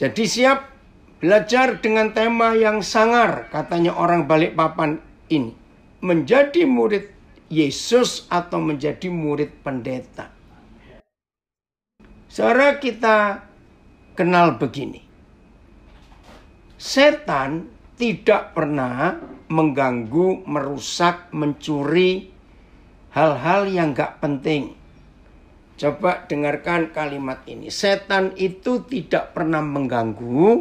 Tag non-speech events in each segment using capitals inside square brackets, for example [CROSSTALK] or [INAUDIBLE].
Jadi siap belajar dengan tema yang sangar katanya orang balik papan ini. Menjadi murid Yesus atau menjadi murid pendeta. Saudara kita kenal begini. Setan tidak pernah mengganggu, merusak, mencuri hal-hal yang gak penting. Coba dengarkan kalimat ini. Setan itu tidak pernah mengganggu,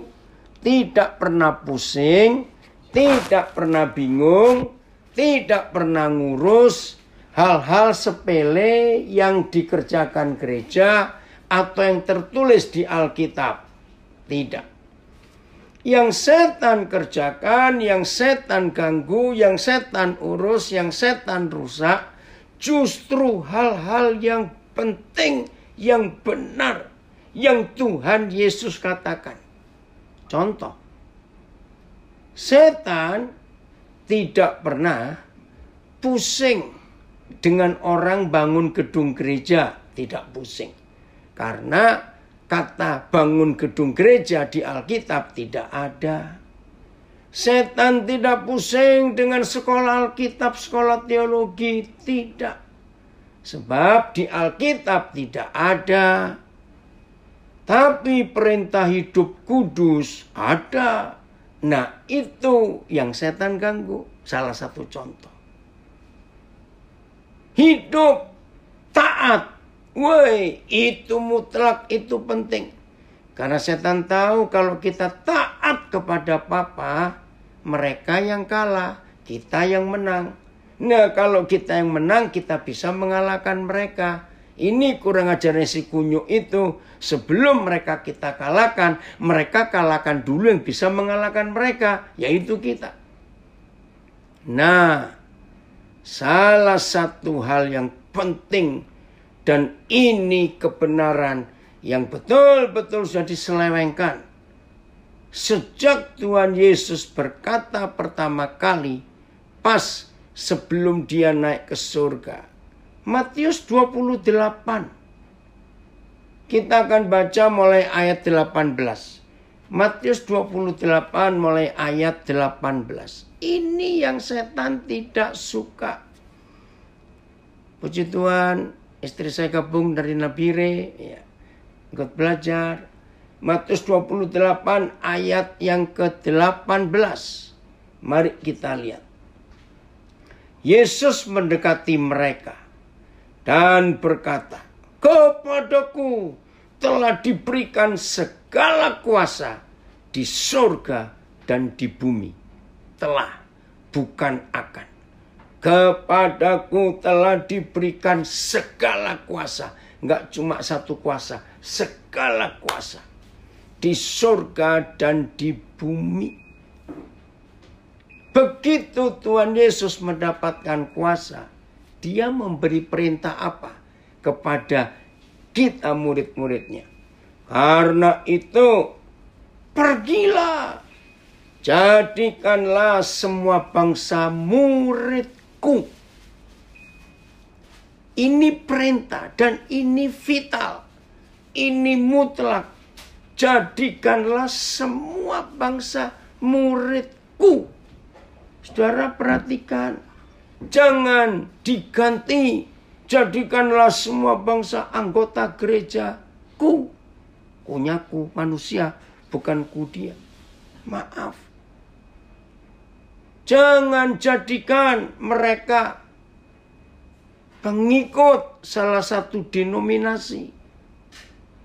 tidak pernah pusing, tidak pernah bingung, tidak pernah ngurus hal-hal sepele yang dikerjakan gereja atau yang tertulis di Alkitab. Tidak. Yang setan kerjakan, yang setan ganggu, yang setan urus, yang setan rusak, justru hal-hal yang penting, yang benar, yang Tuhan Yesus katakan. Contoh, setan tidak pernah pusing dengan orang bangun gedung gereja, tidak pusing. Karena kata bangun gedung gereja di Alkitab tidak ada. Setan tidak pusing dengan sekolah Alkitab, sekolah teologi, tidak. Sebab di Alkitab tidak ada, tapi perintah hidup kudus ada. Nah, itu yang setan ganggu, salah satu contoh. Hidup taat, woi, itu mutlak, itu penting. Karena setan tahu kalau kita taat kepada Papa, mereka yang kalah, kita yang menang. Nah kalau kita yang menang kita bisa mengalahkan mereka. Ini kurang ajarnya si kunyuk itu. Sebelum mereka kita kalahkan, mereka kalahkan dulu yang bisa mengalahkan mereka, yaitu kita. Nah, salah satu hal yang penting dan ini kebenaran yang betul-betul sudah diselewengkan. Sejak Tuhan Yesus berkata pertama kali, pas sebelum dia naik ke surga. Matius 28. Kita akan baca mulai ayat 18. Matius 28 mulai ayat 18. Ini yang setan tidak suka. Puji Tuhan, istri saya gabung dari Nabire, ya, ikut belajar. Matius 28 ayat yang ke-18. Mari kita lihat. Yesus mendekati mereka dan berkata, "Kepadaku telah diberikan segala kuasa di sorga dan di bumi. Telah, bukan akan. Kepadaku telah diberikan segala kuasa, enggak cuma satu kuasa, segala kuasa di sorga dan di bumi." Begitu Tuhan Yesus mendapatkan kuasa, dia memberi perintah apa kepada kita murid-muridnya. Karena itu, pergilah, jadikanlah semua bangsa muridku. Ini perintah dan ini vital. Ini mutlak. Jadikanlah semua bangsa muridku. Saudara perhatikan, jangan diganti. Jadikanlah semua bangsa anggota gerejaku. ku manusia, bukan ku dia. Maaf. Jangan jadikan mereka pengikut salah satu denominasi.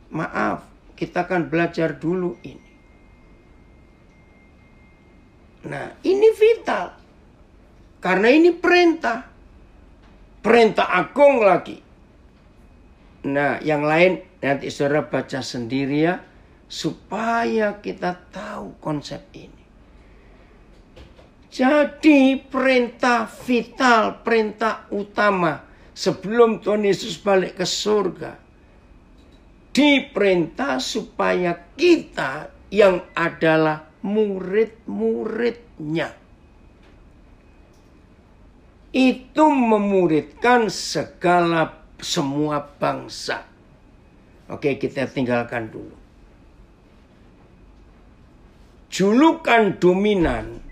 Maaf, kita akan belajar dulu ini. Nah, ini vital. Karena ini perintah. Perintah agung lagi. Nah, yang lain nanti saudara baca sendiri ya. Supaya kita tahu konsep ini. Jadi perintah vital, perintah utama sebelum Tuhan Yesus balik ke surga. Diperintah supaya kita yang adalah murid-muridnya itu memuridkan segala semua bangsa. Oke, kita tinggalkan dulu. Julukan dominan,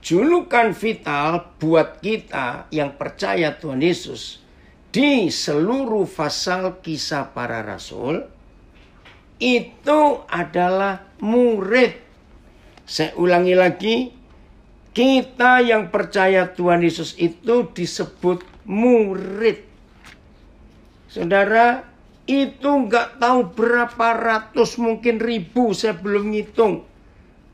julukan vital buat kita yang percaya Tuhan Yesus di seluruh pasal kisah para rasul itu adalah murid. Saya ulangi lagi, kita yang percaya Tuhan Yesus itu disebut murid. Saudara, itu nggak tahu berapa ratus mungkin ribu saya belum ngitung.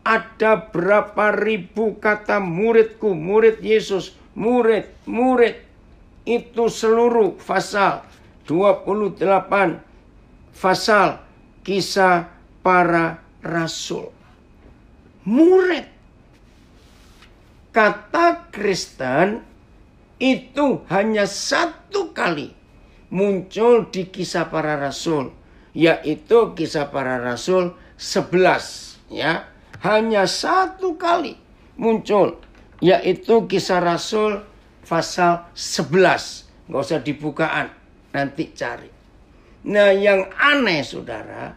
Ada berapa ribu kata muridku, murid Yesus, murid, murid. Itu seluruh pasal 28 pasal kisah para rasul. Murid kata Kristen itu hanya satu kali muncul di kisah para rasul yaitu kisah para rasul 11 ya hanya satu kali muncul yaitu kisah rasul pasal 11 nggak usah dibukaan nanti cari nah yang aneh saudara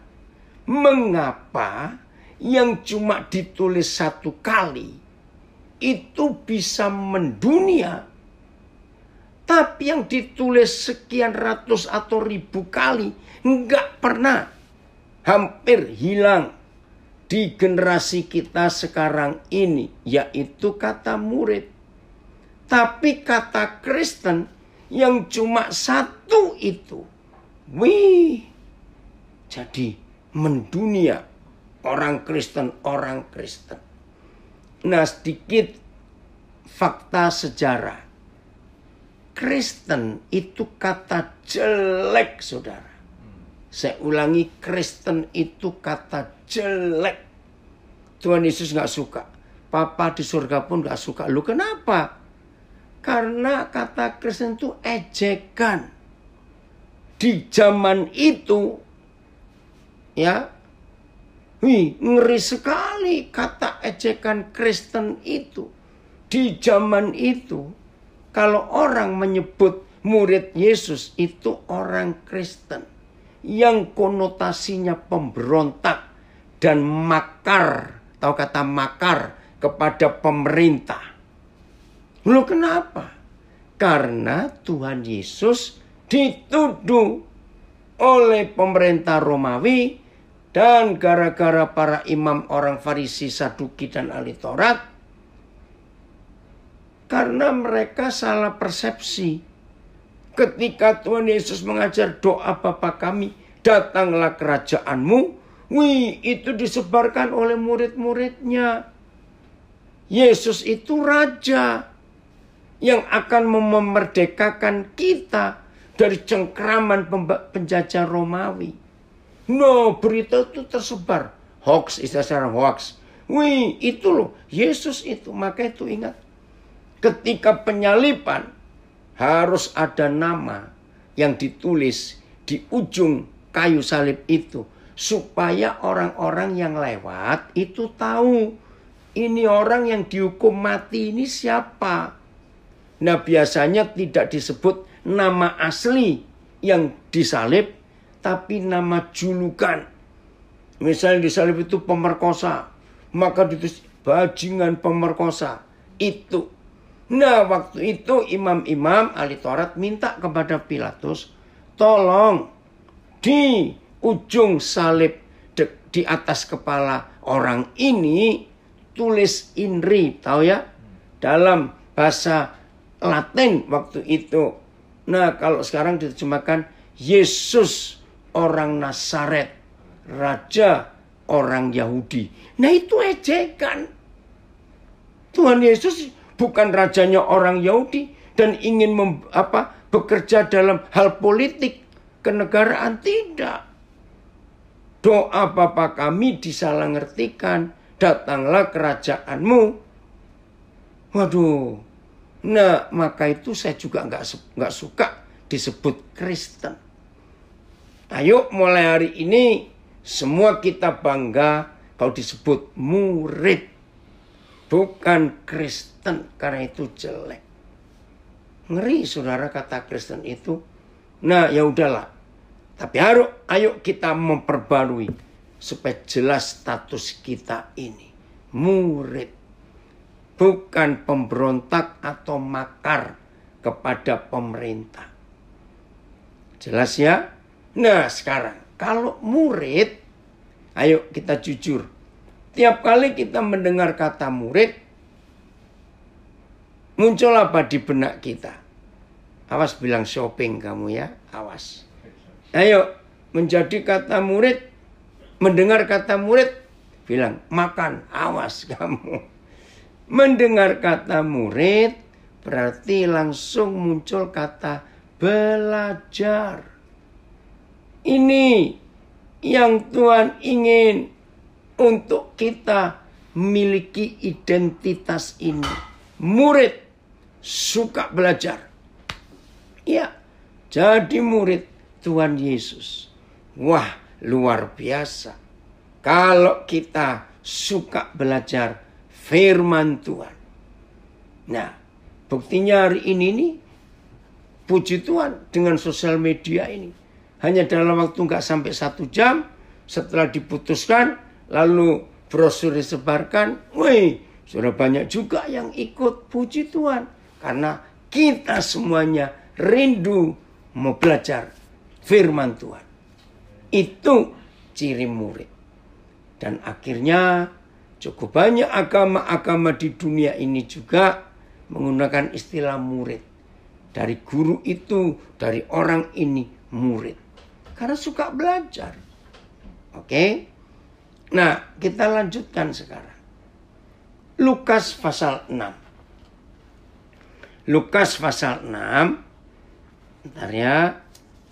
mengapa yang cuma ditulis satu kali itu bisa mendunia, tapi yang ditulis sekian ratus atau ribu kali nggak pernah hampir hilang di generasi kita sekarang ini, yaitu kata murid. Tapi kata Kristen yang cuma satu itu, wih, jadi mendunia orang Kristen, orang Kristen. Nah, sedikit fakta sejarah. Kristen itu kata jelek, saudara. Saya ulangi, Kristen itu kata jelek. Tuhan Yesus nggak suka. Papa di surga pun nggak suka. Lu kenapa? Karena kata Kristen itu ejekan. Di zaman itu, ya Hi, hmm. ngeri sekali kata ejekan Kristen itu. Di zaman itu, kalau orang menyebut murid Yesus itu orang Kristen yang konotasinya pemberontak dan makar, tahu kata makar kepada pemerintah. Lu kenapa? Karena Tuhan Yesus dituduh oleh pemerintah Romawi dan gara-gara para imam orang Farisi, Saduki, dan ahli Taurat, karena mereka salah persepsi. Ketika Tuhan Yesus mengajar doa Bapa kami, datanglah kerajaanmu, wih itu disebarkan oleh murid-muridnya. Yesus itu raja yang akan memerdekakan kita dari cengkraman penjajah Romawi. No, berita itu tersebar. Hoax, istilah sekarang hoax. Wih, itu loh. Yesus itu. Maka itu ingat. Ketika penyalipan, harus ada nama yang ditulis di ujung kayu salib itu. Supaya orang-orang yang lewat itu tahu. Ini orang yang dihukum mati ini siapa. Nah biasanya tidak disebut nama asli yang disalib tapi nama julukan. Misalnya disalib itu pemerkosa, maka ditulis bajingan pemerkosa. Itu. Nah, waktu itu imam-imam ahli Taurat minta kepada Pilatus, tolong di ujung salib di atas kepala orang ini tulis inri, tahu ya? Dalam bahasa Latin waktu itu. Nah, kalau sekarang diterjemahkan Yesus orang Nasaret, raja orang Yahudi. Nah itu ejekan. Tuhan Yesus bukan rajanya orang Yahudi dan ingin mem, apa bekerja dalam hal politik kenegaraan tidak. Doa Bapa kami disalah ngertikan, datanglah kerajaanmu. Waduh, nah maka itu saya juga nggak nggak suka disebut Kristen. Ayo mulai hari ini semua kita bangga kalau disebut murid. Bukan Kristen karena itu jelek. Ngeri saudara kata Kristen itu. Nah ya udahlah. Tapi harus ayo kita memperbarui supaya jelas status kita ini. Murid. Bukan pemberontak atau makar kepada pemerintah. Jelas ya? Nah sekarang kalau murid, ayo kita jujur. Tiap kali kita mendengar kata murid, muncul apa di benak kita? Awas bilang shopping kamu ya, awas. Ayo, menjadi kata murid, mendengar kata murid, bilang makan, awas kamu. [LAUGHS] Mendengar kata murid, berarti langsung muncul kata belajar. Ini yang Tuhan ingin untuk kita miliki identitas ini. Murid suka belajar. Ya, jadi murid Tuhan Yesus. Wah, luar biasa. Kalau kita suka belajar firman Tuhan. Nah, buktinya hari ini nih puji Tuhan dengan sosial media ini hanya dalam waktu nggak sampai satu jam setelah diputuskan lalu brosur disebarkan woi sudah banyak juga yang ikut puji Tuhan karena kita semuanya rindu mau belajar firman Tuhan itu ciri murid dan akhirnya cukup banyak agama-agama di dunia ini juga menggunakan istilah murid dari guru itu dari orang ini murid karena suka belajar. Oke. Okay? Nah, kita lanjutkan sekarang. Lukas pasal 6. Lukas pasal 6. Bentar ya.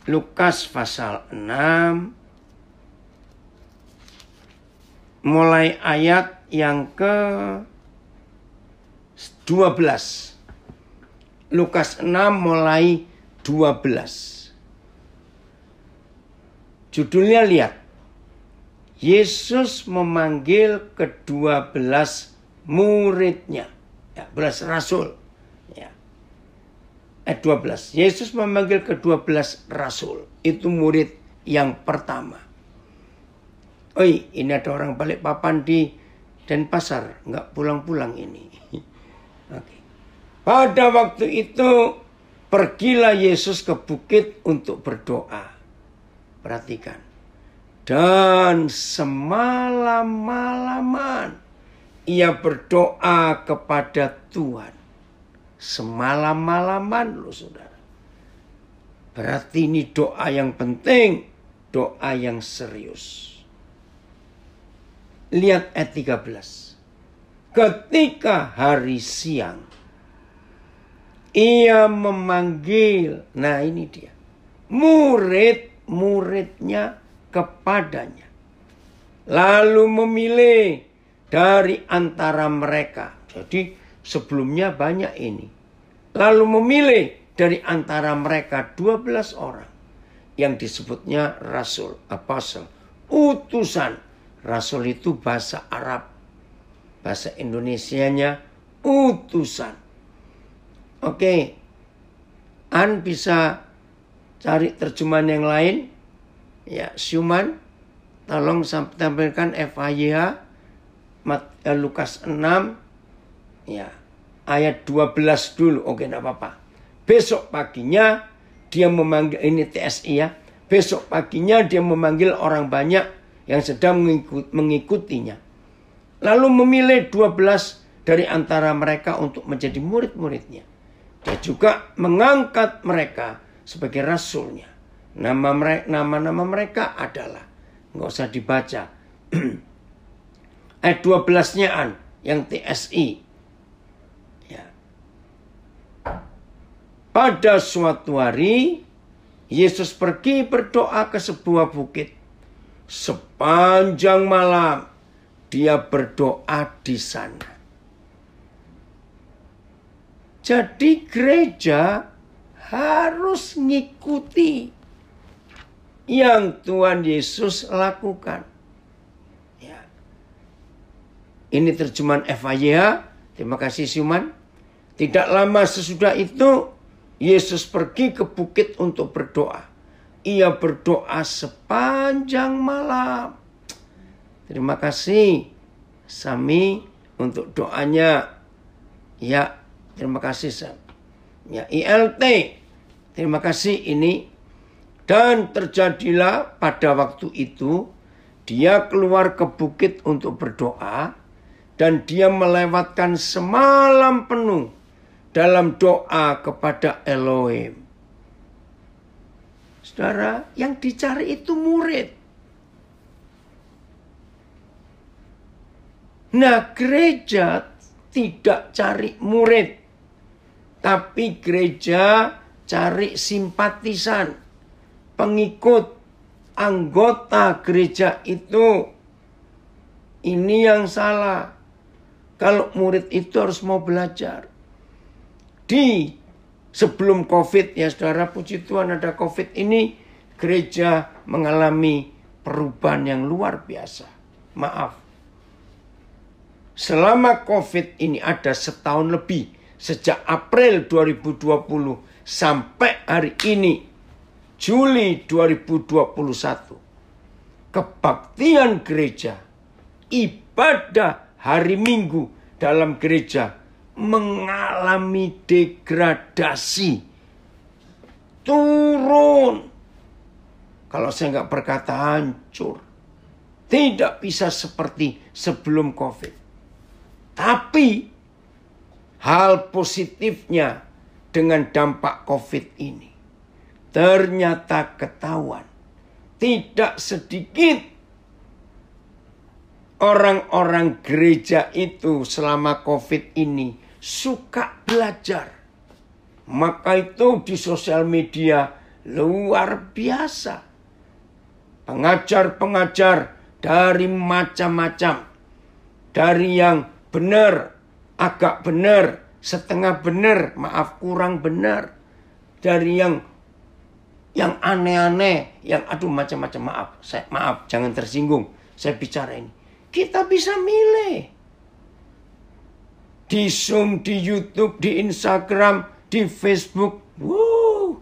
Lukas pasal 6 mulai ayat yang ke 12. Lukas 6 mulai 12. Judulnya lihat. Yesus memanggil kedua belas muridnya. Ya, belas rasul. Ya. Eh, dua belas. Yesus memanggil kedua belas rasul. Itu murid yang pertama. Oi, ini ada orang balik papan di Denpasar. Nggak pulang-pulang ini. [LAUGHS] Oke. Pada waktu itu pergilah Yesus ke bukit untuk berdoa. Perhatikan. Dan semalam-malaman ia berdoa kepada Tuhan. Semalam-malaman loh saudara. Berarti ini doa yang penting, doa yang serius. Lihat ayat 13. Ketika hari siang, ia memanggil, nah ini dia, murid muridnya kepadanya. Lalu memilih dari antara mereka. Jadi sebelumnya banyak ini. Lalu memilih dari antara mereka 12 orang. Yang disebutnya rasul, apostle, utusan. Rasul itu bahasa Arab. Bahasa Indonesianya utusan. Oke, An bisa cari terjemahan yang lain. Ya, siuman tolong tampilkan FHYH eh, Lukas 6 ya ayat 12 dulu. Oke, enggak apa-apa. Besok paginya dia memanggil ini TSI ya. Besok paginya dia memanggil orang banyak yang sedang mengikut, mengikutinya. Lalu memilih 12 dari antara mereka untuk menjadi murid-muridnya. Dia juga mengangkat mereka sebagai rasulnya. Nama mereka, nama-nama mereka adalah nggak usah dibaca. [CLEARS THROAT] Ayat 12 belasnyaan yang TSI. Ya. Pada suatu hari Yesus pergi berdoa ke sebuah bukit. Sepanjang malam dia berdoa di sana. Jadi gereja harus ngikuti yang Tuhan Yesus lakukan. Ya. Ini terjemahan FAYH. Terima kasih Siuman. Tidak lama sesudah itu Yesus pergi ke bukit untuk berdoa. Ia berdoa sepanjang malam. Terima kasih Sami untuk doanya. Ya, terima kasih Sam ya ILT. Terima kasih ini dan terjadilah pada waktu itu dia keluar ke bukit untuk berdoa dan dia melewatkan semalam penuh dalam doa kepada Elohim. Saudara, yang dicari itu murid. Nah, gereja tidak cari murid. Tapi gereja cari simpatisan, pengikut, anggota gereja itu. Ini yang salah. Kalau murid itu harus mau belajar. Di sebelum COVID ya saudara puji Tuhan ada COVID ini gereja mengalami perubahan yang luar biasa. Maaf. Selama COVID ini ada setahun lebih sejak April 2020 sampai hari ini Juli 2021 kebaktian gereja ibadah hari Minggu dalam gereja mengalami degradasi turun kalau saya nggak berkata hancur tidak bisa seperti sebelum covid tapi hal positifnya dengan dampak COVID ini. Ternyata ketahuan tidak sedikit orang-orang gereja itu selama COVID ini suka belajar. Maka itu di sosial media luar biasa. Pengajar-pengajar dari macam-macam. Dari yang benar agak benar, setengah benar, maaf kurang benar dari yang yang aneh-aneh, yang aduh macam-macam maaf. Saya maaf, jangan tersinggung. Saya bicara ini. Kita bisa milih. Di Zoom, di YouTube, di Instagram, di Facebook. Wow,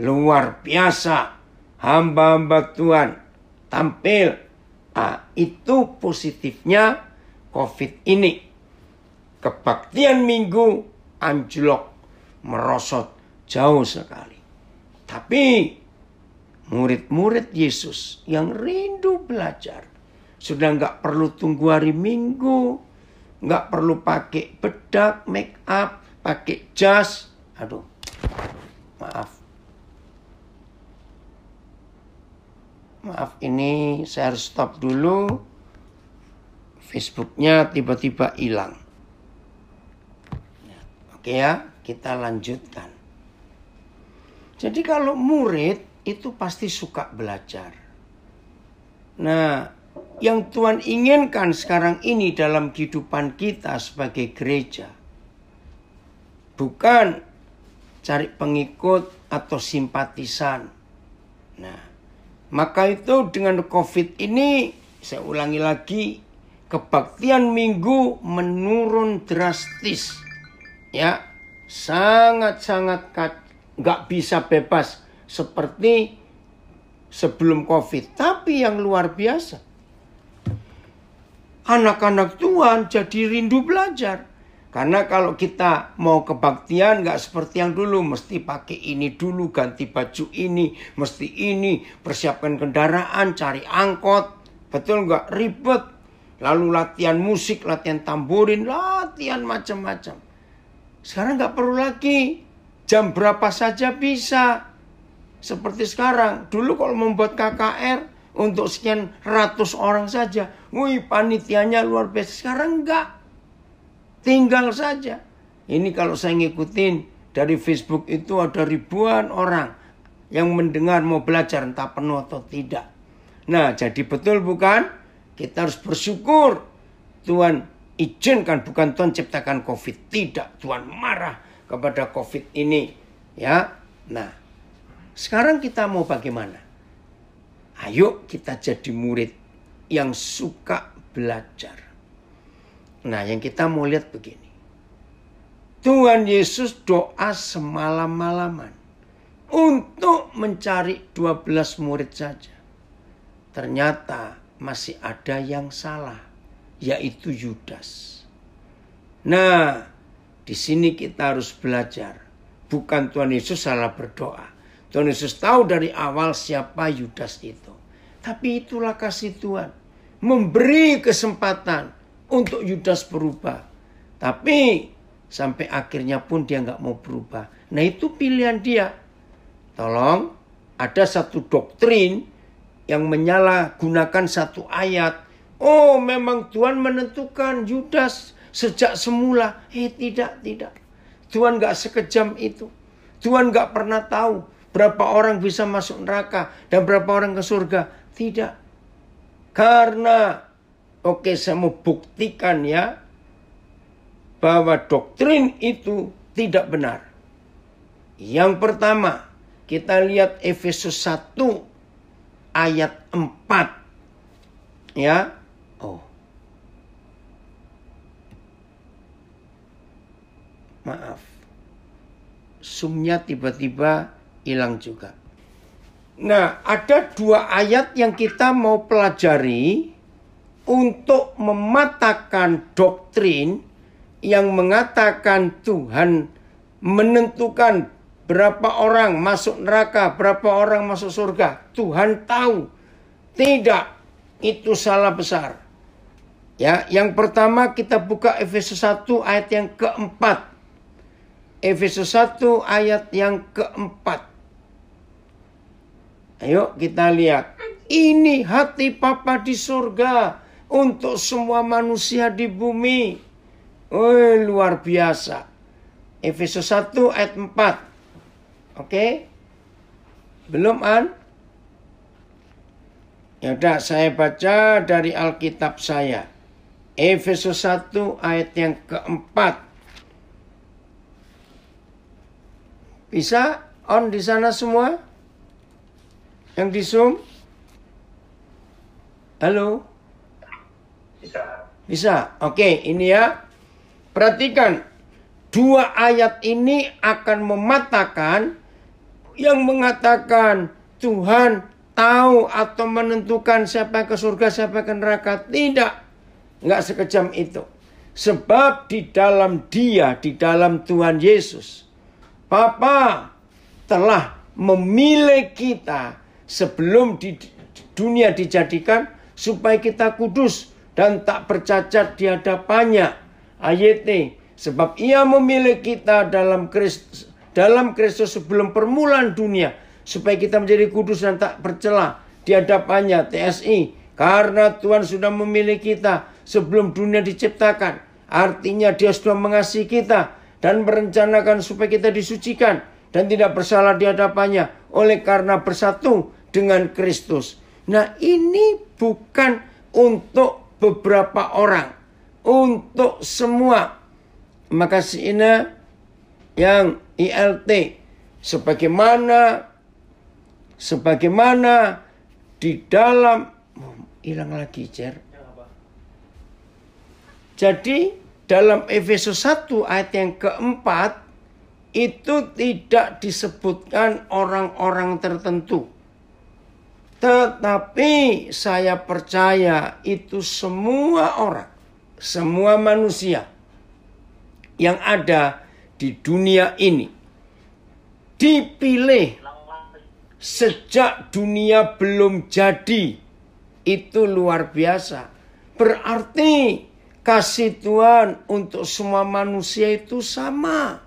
luar biasa. Hamba-hamba Tuhan tampil. Ah, itu positifnya COVID ini kebaktian minggu anjlok, merosot jauh sekali. Tapi murid-murid Yesus yang rindu belajar sudah nggak perlu tunggu hari minggu, nggak perlu pakai bedak, make up, pakai jas. Aduh, maaf. Maaf ini saya harus stop dulu. Facebooknya tiba-tiba hilang ya kita lanjutkan. Jadi kalau murid itu pasti suka belajar. Nah, yang Tuhan inginkan sekarang ini dalam kehidupan kita sebagai gereja bukan cari pengikut atau simpatisan. Nah, maka itu dengan Covid ini saya ulangi lagi kebaktian minggu menurun drastis ya sangat-sangat nggak bisa bebas seperti sebelum COVID. Tapi yang luar biasa, anak-anak Tuhan jadi rindu belajar. Karena kalau kita mau kebaktian nggak seperti yang dulu, mesti pakai ini dulu, ganti baju ini, mesti ini, persiapkan kendaraan, cari angkot, betul nggak ribet. Lalu latihan musik, latihan tamburin, latihan macam-macam. Sekarang nggak perlu lagi. Jam berapa saja bisa. Seperti sekarang. Dulu kalau membuat KKR untuk sekian ratus orang saja. Wih panitianya luar biasa. Sekarang enggak. Tinggal saja. Ini kalau saya ngikutin dari Facebook itu ada ribuan orang yang mendengar mau belajar entah penuh atau tidak. Nah jadi betul bukan? Kita harus bersyukur Tuhan izinkan bukan Tuhan ciptakan COVID tidak Tuhan marah kepada COVID ini ya nah sekarang kita mau bagaimana ayo kita jadi murid yang suka belajar nah yang kita mau lihat begini Tuhan Yesus doa semalam-malaman untuk mencari 12 murid saja ternyata masih ada yang salah yaitu Yudas. Nah, di sini kita harus belajar. Bukan Tuhan Yesus salah berdoa. Tuhan Yesus tahu dari awal siapa Yudas itu. Tapi itulah kasih Tuhan. Memberi kesempatan untuk Yudas berubah. Tapi sampai akhirnya pun dia nggak mau berubah. Nah itu pilihan dia. Tolong ada satu doktrin yang menyalahgunakan satu ayat Oh, memang Tuhan menentukan Yudas sejak semula. Eh, tidak, tidak. Tuhan gak sekejam itu. Tuhan gak pernah tahu berapa orang bisa masuk neraka dan berapa orang ke surga. Tidak. Karena, oke okay, saya mau buktikan ya, bahwa doktrin itu tidak benar. Yang pertama, kita lihat Efesus 1 ayat 4. Ya, maaf. Sumnya tiba-tiba hilang juga. Nah, ada dua ayat yang kita mau pelajari untuk mematakan doktrin yang mengatakan Tuhan menentukan berapa orang masuk neraka, berapa orang masuk surga. Tuhan tahu. Tidak, itu salah besar. Ya, yang pertama kita buka Efesus 1 ayat yang keempat. Efesus 1 ayat yang keempat. Ayo kita lihat. Ini hati Papa di surga untuk semua manusia di bumi. Oh, luar biasa. Efesus 1 ayat 4. Oke. Belum an? Ya udah saya baca dari Alkitab saya. Efesus 1 ayat yang keempat. Bisa on di sana semua? Yang di Zoom? Halo? Bisa. Bisa. Oke, ini ya. Perhatikan, dua ayat ini akan mematakan yang mengatakan Tuhan tahu atau menentukan siapa ke surga, siapa ke neraka. Tidak. Enggak sekejam itu. Sebab di dalam dia, di dalam Tuhan Yesus, Bapa telah memilih kita sebelum di dunia dijadikan supaya kita kudus dan tak bercacat di hadapannya. Ayat ini, sebab ia memilih kita dalam Kristus dalam Kristus sebelum permulaan dunia supaya kita menjadi kudus dan tak bercela di hadapannya TSI karena Tuhan sudah memilih kita sebelum dunia diciptakan artinya dia sudah mengasihi kita dan merencanakan supaya kita disucikan dan tidak bersalah di hadapannya oleh karena bersatu dengan Kristus. Nah, ini bukan untuk beberapa orang, untuk semua. Maka INA yang ILT sebagaimana sebagaimana di dalam oh, hilang lagi cer. Jadi dalam Efesus 1 ayat yang keempat itu tidak disebutkan orang-orang tertentu. Tetapi saya percaya itu semua orang, semua manusia yang ada di dunia ini dipilih sejak dunia belum jadi. Itu luar biasa. Berarti kasih Tuhan untuk semua manusia itu sama.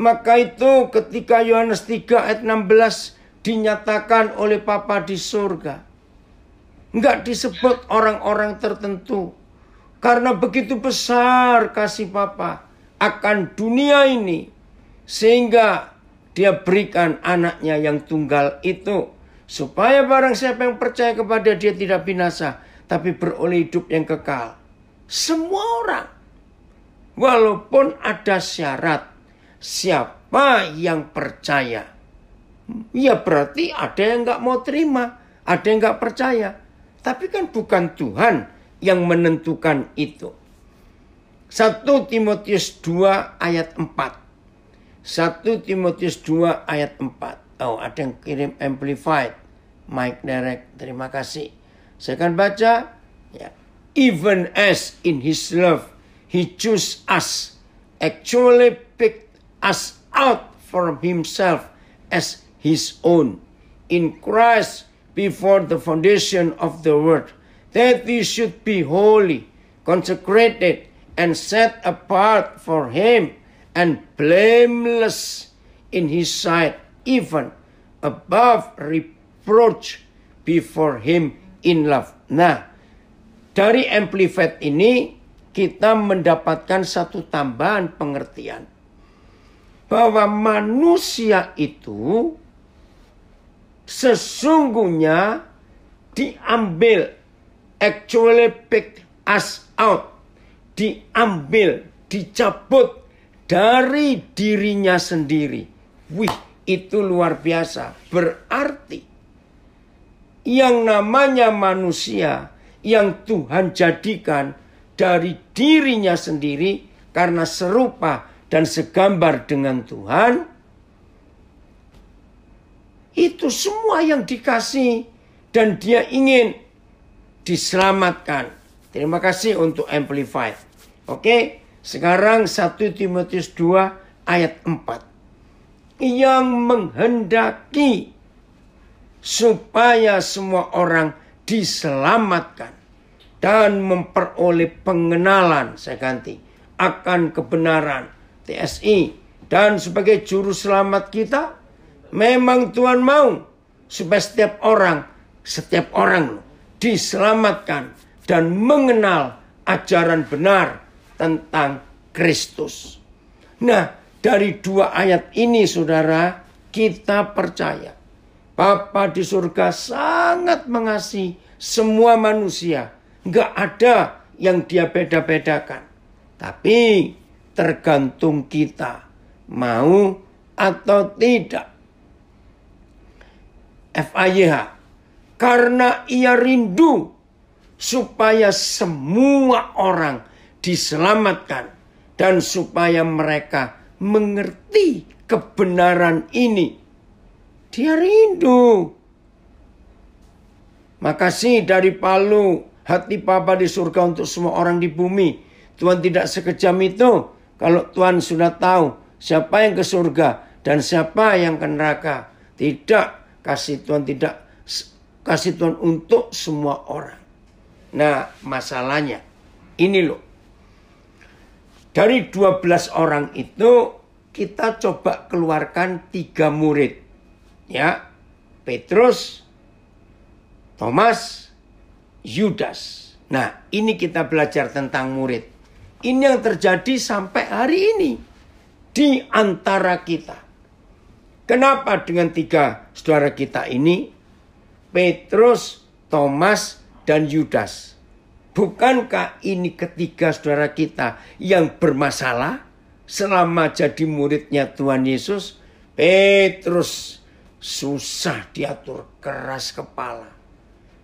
Maka itu ketika Yohanes 3 ayat 16 dinyatakan oleh Papa di surga. Enggak disebut orang-orang tertentu. Karena begitu besar kasih Papa akan dunia ini. Sehingga dia berikan anaknya yang tunggal itu. Supaya barang siapa yang percaya kepada dia tidak binasa tapi beroleh hidup yang kekal. Semua orang. Walaupun ada syarat siapa yang percaya. Ya berarti ada yang nggak mau terima, ada yang nggak percaya. Tapi kan bukan Tuhan yang menentukan itu. 1 Timotius 2 ayat 4. 1 Timotius 2 ayat 4. Oh, ada yang kirim amplified. Mike Derek, terima kasih. Saya akan baca. Ya. Even as in his love he chose us, actually picked us out from himself as his own in Christ before the foundation of the world, that we should be holy, consecrated, and set apart for him and blameless in his sight, even above reproach before him in love. Nah, dari amplified ini kita mendapatkan satu tambahan pengertian bahwa manusia itu sesungguhnya diambil actually picked us out diambil dicabut dari dirinya sendiri wih itu luar biasa berarti yang namanya manusia yang Tuhan jadikan dari dirinya sendiri karena serupa dan segambar dengan Tuhan. Itu semua yang dikasih dan dia ingin diselamatkan. Terima kasih untuk Amplified. Oke, sekarang 1 Timotius 2 ayat 4. Yang menghendaki supaya semua orang diselamatkan dan memperoleh pengenalan saya ganti akan kebenaran TSI dan sebagai juru selamat kita memang Tuhan mau supaya setiap orang setiap orang diselamatkan dan mengenal ajaran benar tentang Kristus. Nah, dari dua ayat ini saudara kita percaya Bapa di surga sangat mengasihi semua manusia. Nggak ada yang dia beda-bedakan. Tapi tergantung kita mau atau tidak. FIH, karena ia rindu supaya semua orang diselamatkan dan supaya mereka mengerti kebenaran ini dia rindu. Makasih dari Palu, hati Papa di surga untuk semua orang di bumi. Tuhan tidak sekejam itu. Kalau Tuhan sudah tahu siapa yang ke surga dan siapa yang ke neraka. Tidak kasih Tuhan tidak kasih Tuhan untuk semua orang. Nah, masalahnya ini loh. Dari 12 orang itu kita coba keluarkan tiga murid ya Petrus, Thomas, Yudas. Nah, ini kita belajar tentang murid. Ini yang terjadi sampai hari ini di antara kita. Kenapa dengan tiga saudara kita ini, Petrus, Thomas, dan Yudas? Bukankah ini ketiga saudara kita yang bermasalah selama jadi muridnya Tuhan Yesus? Petrus, susah diatur keras kepala.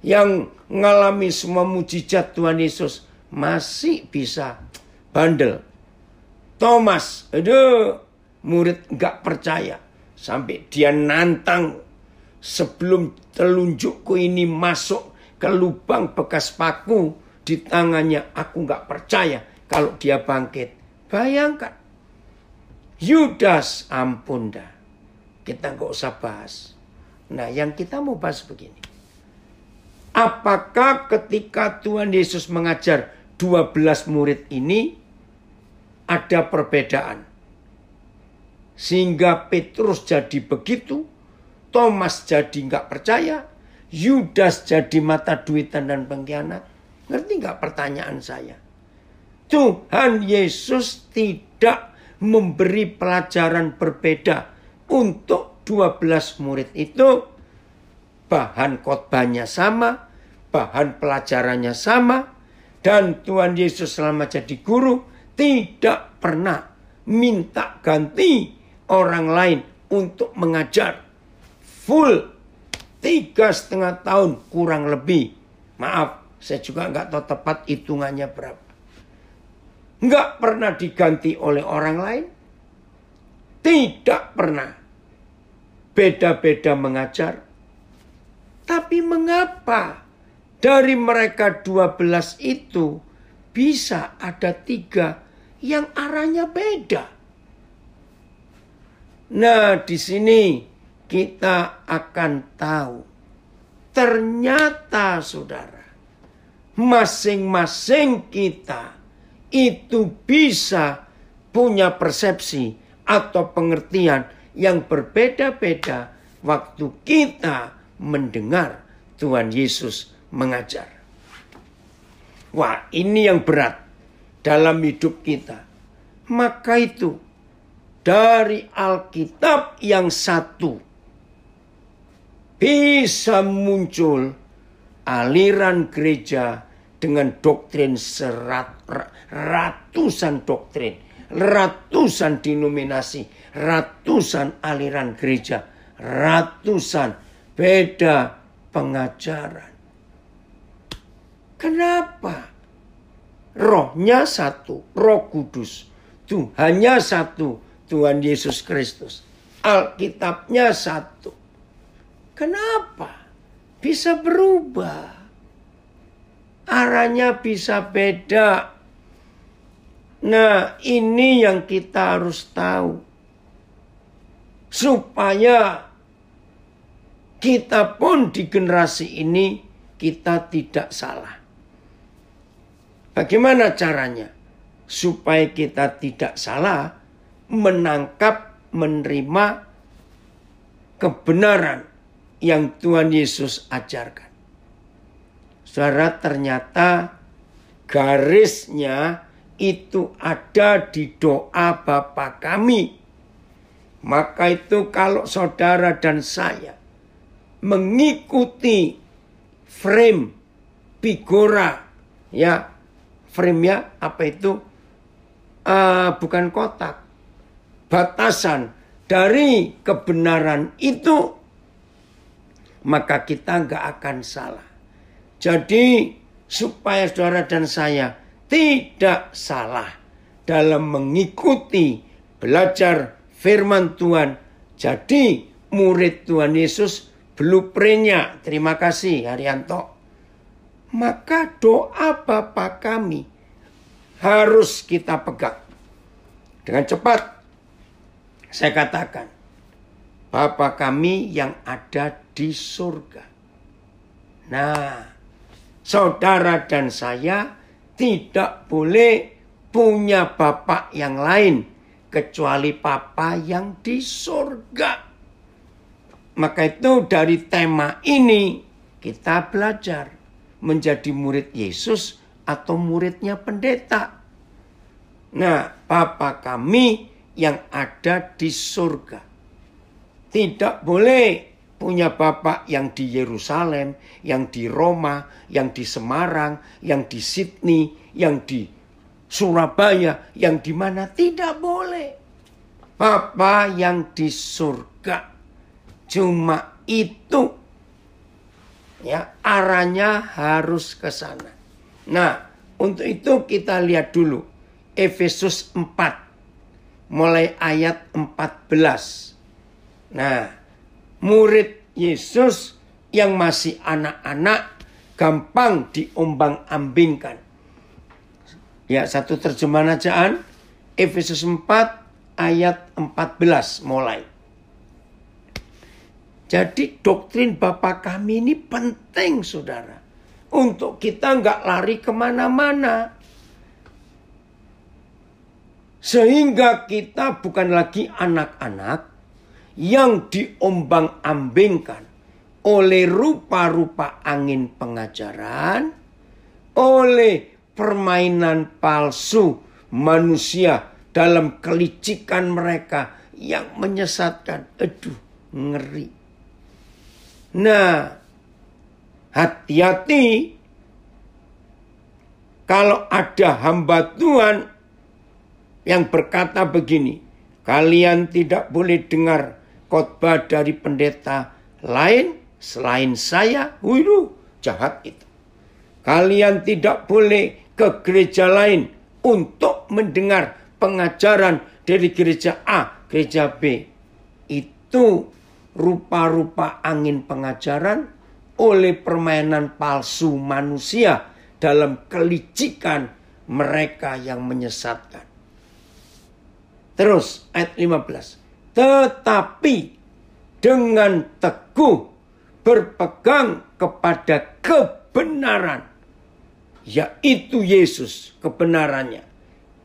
Yang ngalami semua mujizat Tuhan Yesus masih bisa bandel. Thomas, aduh, murid nggak percaya. Sampai dia nantang sebelum telunjukku ini masuk ke lubang bekas paku di tangannya. Aku nggak percaya kalau dia bangkit. Bayangkan. Yudas ampun dah. Kita nggak usah bahas. Nah yang kita mau bahas begini. Apakah ketika Tuhan Yesus mengajar 12 murid ini ada perbedaan? Sehingga Petrus jadi begitu, Thomas jadi nggak percaya, Yudas jadi mata duitan dan pengkhianat. Ngerti nggak pertanyaan saya? Tuhan Yesus tidak memberi pelajaran berbeda untuk 12 murid itu bahan khotbahnya sama, bahan pelajarannya sama, dan Tuhan Yesus selama jadi guru tidak pernah minta ganti orang lain untuk mengajar full tiga setengah tahun kurang lebih. Maaf, saya juga nggak tahu tepat hitungannya berapa. Nggak pernah diganti oleh orang lain. Tidak pernah beda-beda mengajar. Tapi mengapa dari mereka dua belas itu bisa ada tiga yang arahnya beda? Nah, di sini kita akan tahu. Ternyata saudara, masing-masing kita itu bisa punya persepsi atau pengertian yang berbeda-beda waktu kita mendengar Tuhan Yesus mengajar. Wah, ini yang berat dalam hidup kita. Maka itu dari Alkitab yang satu bisa muncul aliran gereja dengan doktrin serat, ratusan doktrin, ratusan denominasi, ratusan aliran gereja, ratusan beda pengajaran. Kenapa? Rohnya satu, Roh Kudus. Tuhannya satu, Tuhan Yesus Kristus. Alkitabnya satu. Kenapa? Bisa berubah. Arahnya bisa beda. Nah, ini yang kita harus tahu supaya kita pun di generasi ini kita tidak salah. Bagaimana caranya? Supaya kita tidak salah menangkap, menerima kebenaran yang Tuhan Yesus ajarkan. Saudara ternyata garisnya itu ada di doa Bapa kami maka itu kalau saudara dan saya mengikuti frame figura ya frame ya apa itu uh, bukan kotak batasan dari kebenaran itu maka kita nggak akan salah. Jadi supaya saudara dan saya tidak salah dalam mengikuti belajar firman Tuhan. Jadi murid Tuhan Yesus blueprintnya. Terima kasih Haryanto. Maka doa bapak kami harus kita pegang. Dengan cepat saya katakan, bapak kami yang ada di surga. Nah, saudara dan saya tidak boleh punya bapak yang lain kecuali Papa yang di surga. Maka itu dari tema ini kita belajar menjadi murid Yesus atau muridnya pendeta. Nah, Papa kami yang ada di surga. Tidak boleh punya bapak yang di Yerusalem, yang di Roma, yang di Semarang, yang di Sydney, yang di Surabaya yang dimana tidak boleh. Papa yang di surga cuma itu ya arahnya harus ke sana. Nah, untuk itu kita lihat dulu Efesus 4 mulai ayat 14. Nah, murid Yesus yang masih anak-anak gampang diombang-ambingkan Ya, satu terjemahan ajaan Efesus 4 ayat 14 mulai. Jadi doktrin Bapa kami ini penting saudara. Untuk kita nggak lari kemana-mana. Sehingga kita bukan lagi anak-anak yang diombang-ambingkan oleh rupa-rupa angin pengajaran, oleh permainan palsu manusia dalam kelicikan mereka yang menyesatkan. Aduh, ngeri. Nah, hati-hati kalau ada hamba Tuhan yang berkata begini, kalian tidak boleh dengar khotbah dari pendeta lain selain saya. Wih, jahat itu. Kalian tidak boleh ke gereja lain untuk mendengar pengajaran dari gereja A, gereja B. Itu rupa-rupa angin pengajaran oleh permainan palsu manusia dalam kelicikan mereka yang menyesatkan. Terus ayat 15. Tetapi dengan teguh berpegang kepada kebenaran yaitu Yesus kebenarannya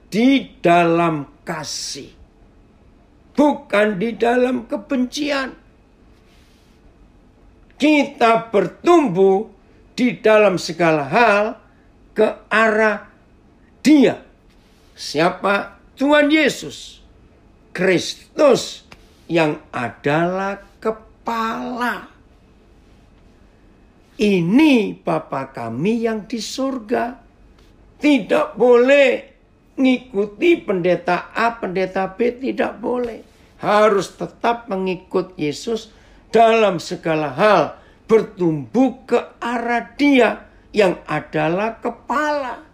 di dalam kasih bukan di dalam kebencian kita bertumbuh di dalam segala hal ke arah dia siapa Tuhan Yesus Kristus yang adalah kepala ini Bapa kami yang di surga. Tidak boleh ngikuti pendeta A, pendeta B, tidak boleh. Harus tetap mengikut Yesus dalam segala hal. Bertumbuh ke arah dia yang adalah kepala.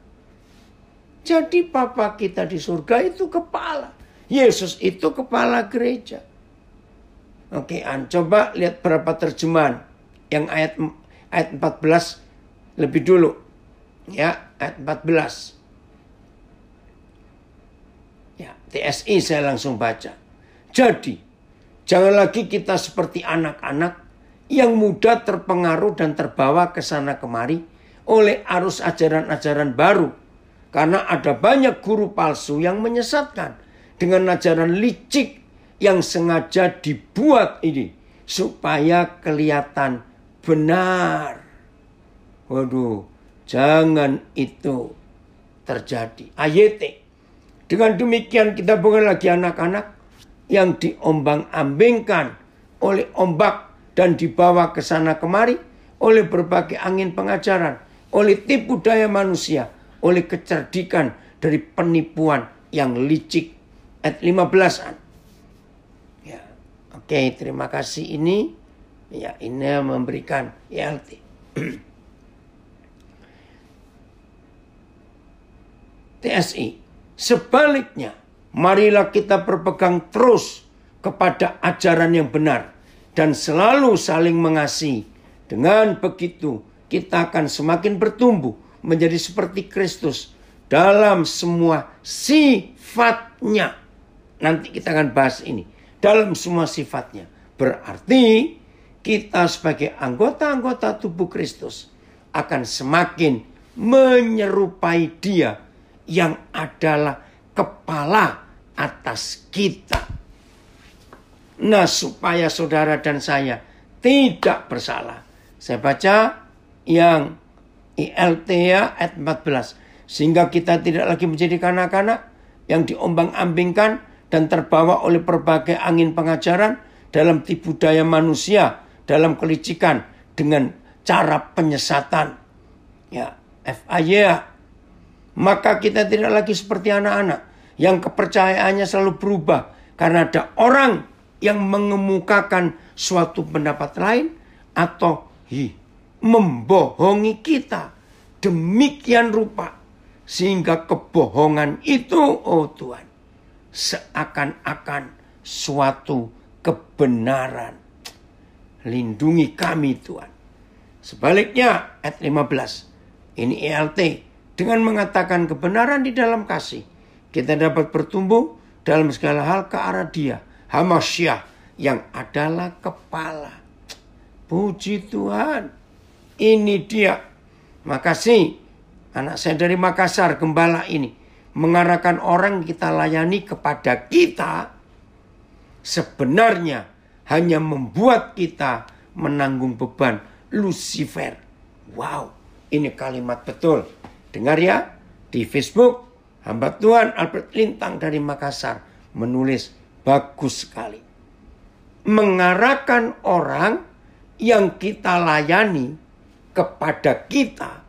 Jadi Bapa kita di surga itu kepala. Yesus itu kepala gereja. Oke, An, coba lihat berapa terjemahan yang ayat ayat 14 lebih dulu. Ya, ayat 14. Ya, TSI saya langsung baca. Jadi, jangan lagi kita seperti anak-anak yang mudah terpengaruh dan terbawa ke sana kemari oleh arus ajaran-ajaran baru. Karena ada banyak guru palsu yang menyesatkan dengan ajaran licik yang sengaja dibuat ini supaya kelihatan benar. Waduh, jangan itu terjadi. Ayete. Eh. Dengan demikian kita bukan lagi anak-anak yang diombang-ambingkan oleh ombak dan dibawa ke sana kemari oleh berbagai angin pengajaran, oleh tipu daya manusia, oleh kecerdikan dari penipuan yang licik. Ayat 15-an. Ya. Oke, terima kasih ini ya ini memberikan ILT e [CLEARS THROAT] TSI sebaliknya marilah kita berpegang terus kepada ajaran yang benar dan selalu saling mengasihi dengan begitu kita akan semakin bertumbuh menjadi seperti Kristus dalam semua sifatnya nanti kita akan bahas ini dalam semua sifatnya berarti kita sebagai anggota-anggota tubuh Kristus akan semakin menyerupai Dia yang adalah kepala atas kita. Nah, supaya saudara dan saya tidak bersalah. Saya baca yang ILT ya ayat 14. Sehingga kita tidak lagi menjadi kanak-kanak yang diombang-ambingkan dan terbawa oleh berbagai angin pengajaran dalam tipu daya manusia dalam kelicikan dengan cara penyesatan. Ya, FAY. Maka kita tidak lagi seperti anak-anak yang kepercayaannya selalu berubah karena ada orang yang mengemukakan suatu pendapat lain atau hi, membohongi kita demikian rupa sehingga kebohongan itu oh Tuhan seakan-akan suatu kebenaran lindungi kami Tuhan. Sebaliknya, ayat 15, ini ELT, dengan mengatakan kebenaran di dalam kasih, kita dapat bertumbuh dalam segala hal ke arah dia, Hamasyah, yang adalah kepala. Puji Tuhan, ini dia. Makasih, anak saya dari Makassar, gembala ini, mengarahkan orang kita layani kepada kita, sebenarnya hanya membuat kita menanggung beban Lucifer. Wow, ini kalimat betul. Dengar ya, di Facebook hamba Tuhan Albert Lintang dari Makassar menulis bagus sekali. Mengarahkan orang yang kita layani kepada kita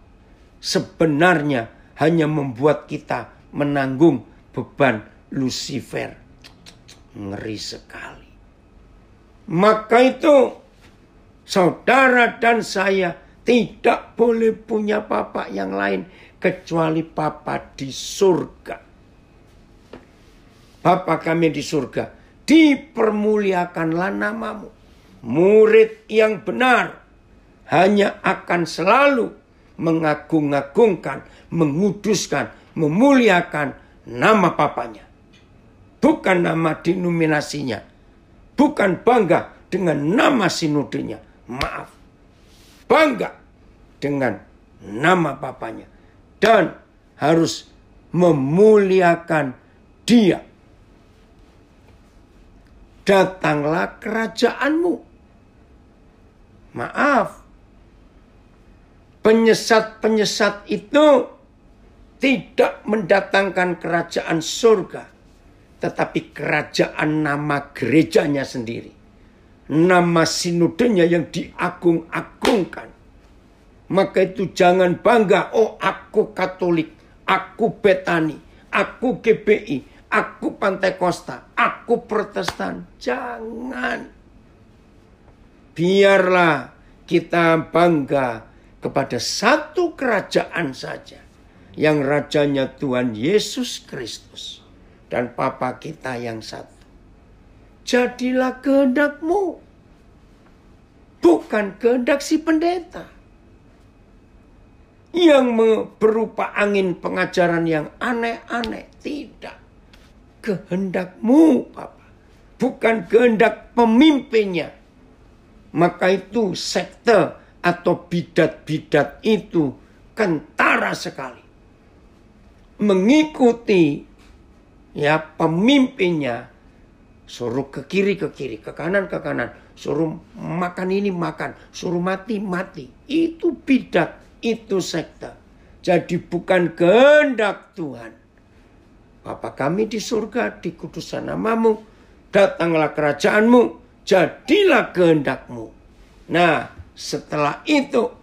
sebenarnya hanya membuat kita menanggung beban Lucifer. Ngeri sekali. Maka itu saudara dan saya tidak boleh punya papa yang lain kecuali papa di surga. Papa kami di surga, dipermuliakanlah namamu. Murid yang benar hanya akan selalu mengagung-agungkan, menguduskan, memuliakan nama papanya. Bukan nama denominasinya bukan bangga dengan nama sinodenya. Maaf, bangga dengan nama papanya dan harus memuliakan dia. Datanglah kerajaanmu. Maaf, penyesat-penyesat itu tidak mendatangkan kerajaan surga tetapi kerajaan nama gerejanya sendiri. Nama sinodenya yang diagung-agungkan. Maka itu jangan bangga, oh aku Katolik, aku Betani, aku GBI, aku Pantai Kosta, aku Protestan. Jangan. Biarlah kita bangga kepada satu kerajaan saja yang rajanya Tuhan Yesus Kristus dan Papa kita yang satu. Jadilah kehendakmu, bukan kehendak si pendeta yang berupa angin pengajaran yang aneh-aneh. Tidak. Kehendakmu, Papa, Bukan kehendak pemimpinnya. Maka itu sekte atau bidat-bidat itu kentara sekali. Mengikuti ya pemimpinnya suruh ke kiri ke kiri ke kanan ke kanan suruh makan ini makan suruh mati mati itu bidat itu sekte jadi bukan kehendak Tuhan Bapa kami di surga di dikuduskan namamu datanglah kerajaanmu jadilah kehendakmu nah setelah itu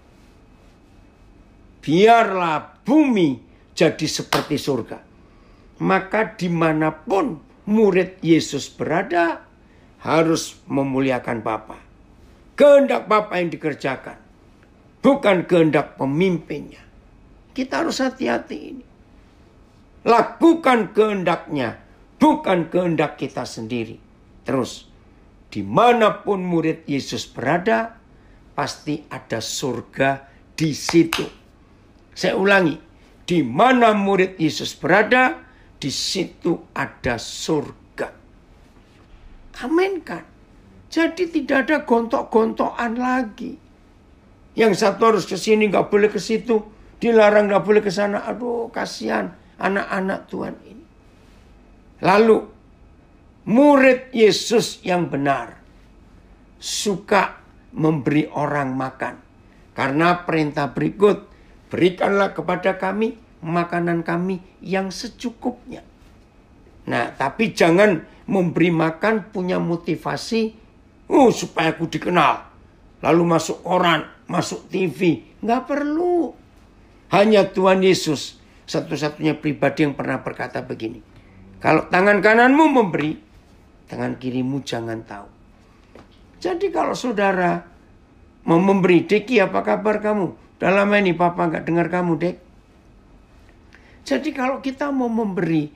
biarlah bumi jadi seperti surga maka dimanapun murid Yesus berada harus memuliakan Bapa. Kehendak Bapa yang dikerjakan, bukan kehendak pemimpinnya. Kita harus hati-hati ini. Lakukan kehendaknya, bukan kehendak kita sendiri. Terus, dimanapun murid Yesus berada, pasti ada surga di situ. Saya ulangi, di mana murid Yesus berada, di situ ada surga. Amin kan? Jadi tidak ada gontok-gontokan lagi. Yang satu harus ke sini, nggak boleh ke situ. Dilarang nggak boleh ke sana. Aduh, kasihan anak-anak Tuhan ini. Lalu, murid Yesus yang benar suka memberi orang makan. Karena perintah berikut, berikanlah kepada kami makanan kami yang secukupnya. Nah, tapi jangan memberi makan punya motivasi, oh supaya aku dikenal. Lalu masuk koran, masuk TV, nggak perlu. Hanya Tuhan Yesus satu-satunya pribadi yang pernah berkata begini. Kalau tangan kananmu memberi, tangan kirimu jangan tahu. Jadi kalau saudara mau memberi, Deki apa kabar kamu? Dalamnya ini papa nggak dengar kamu, Dek. Jadi kalau kita mau memberi,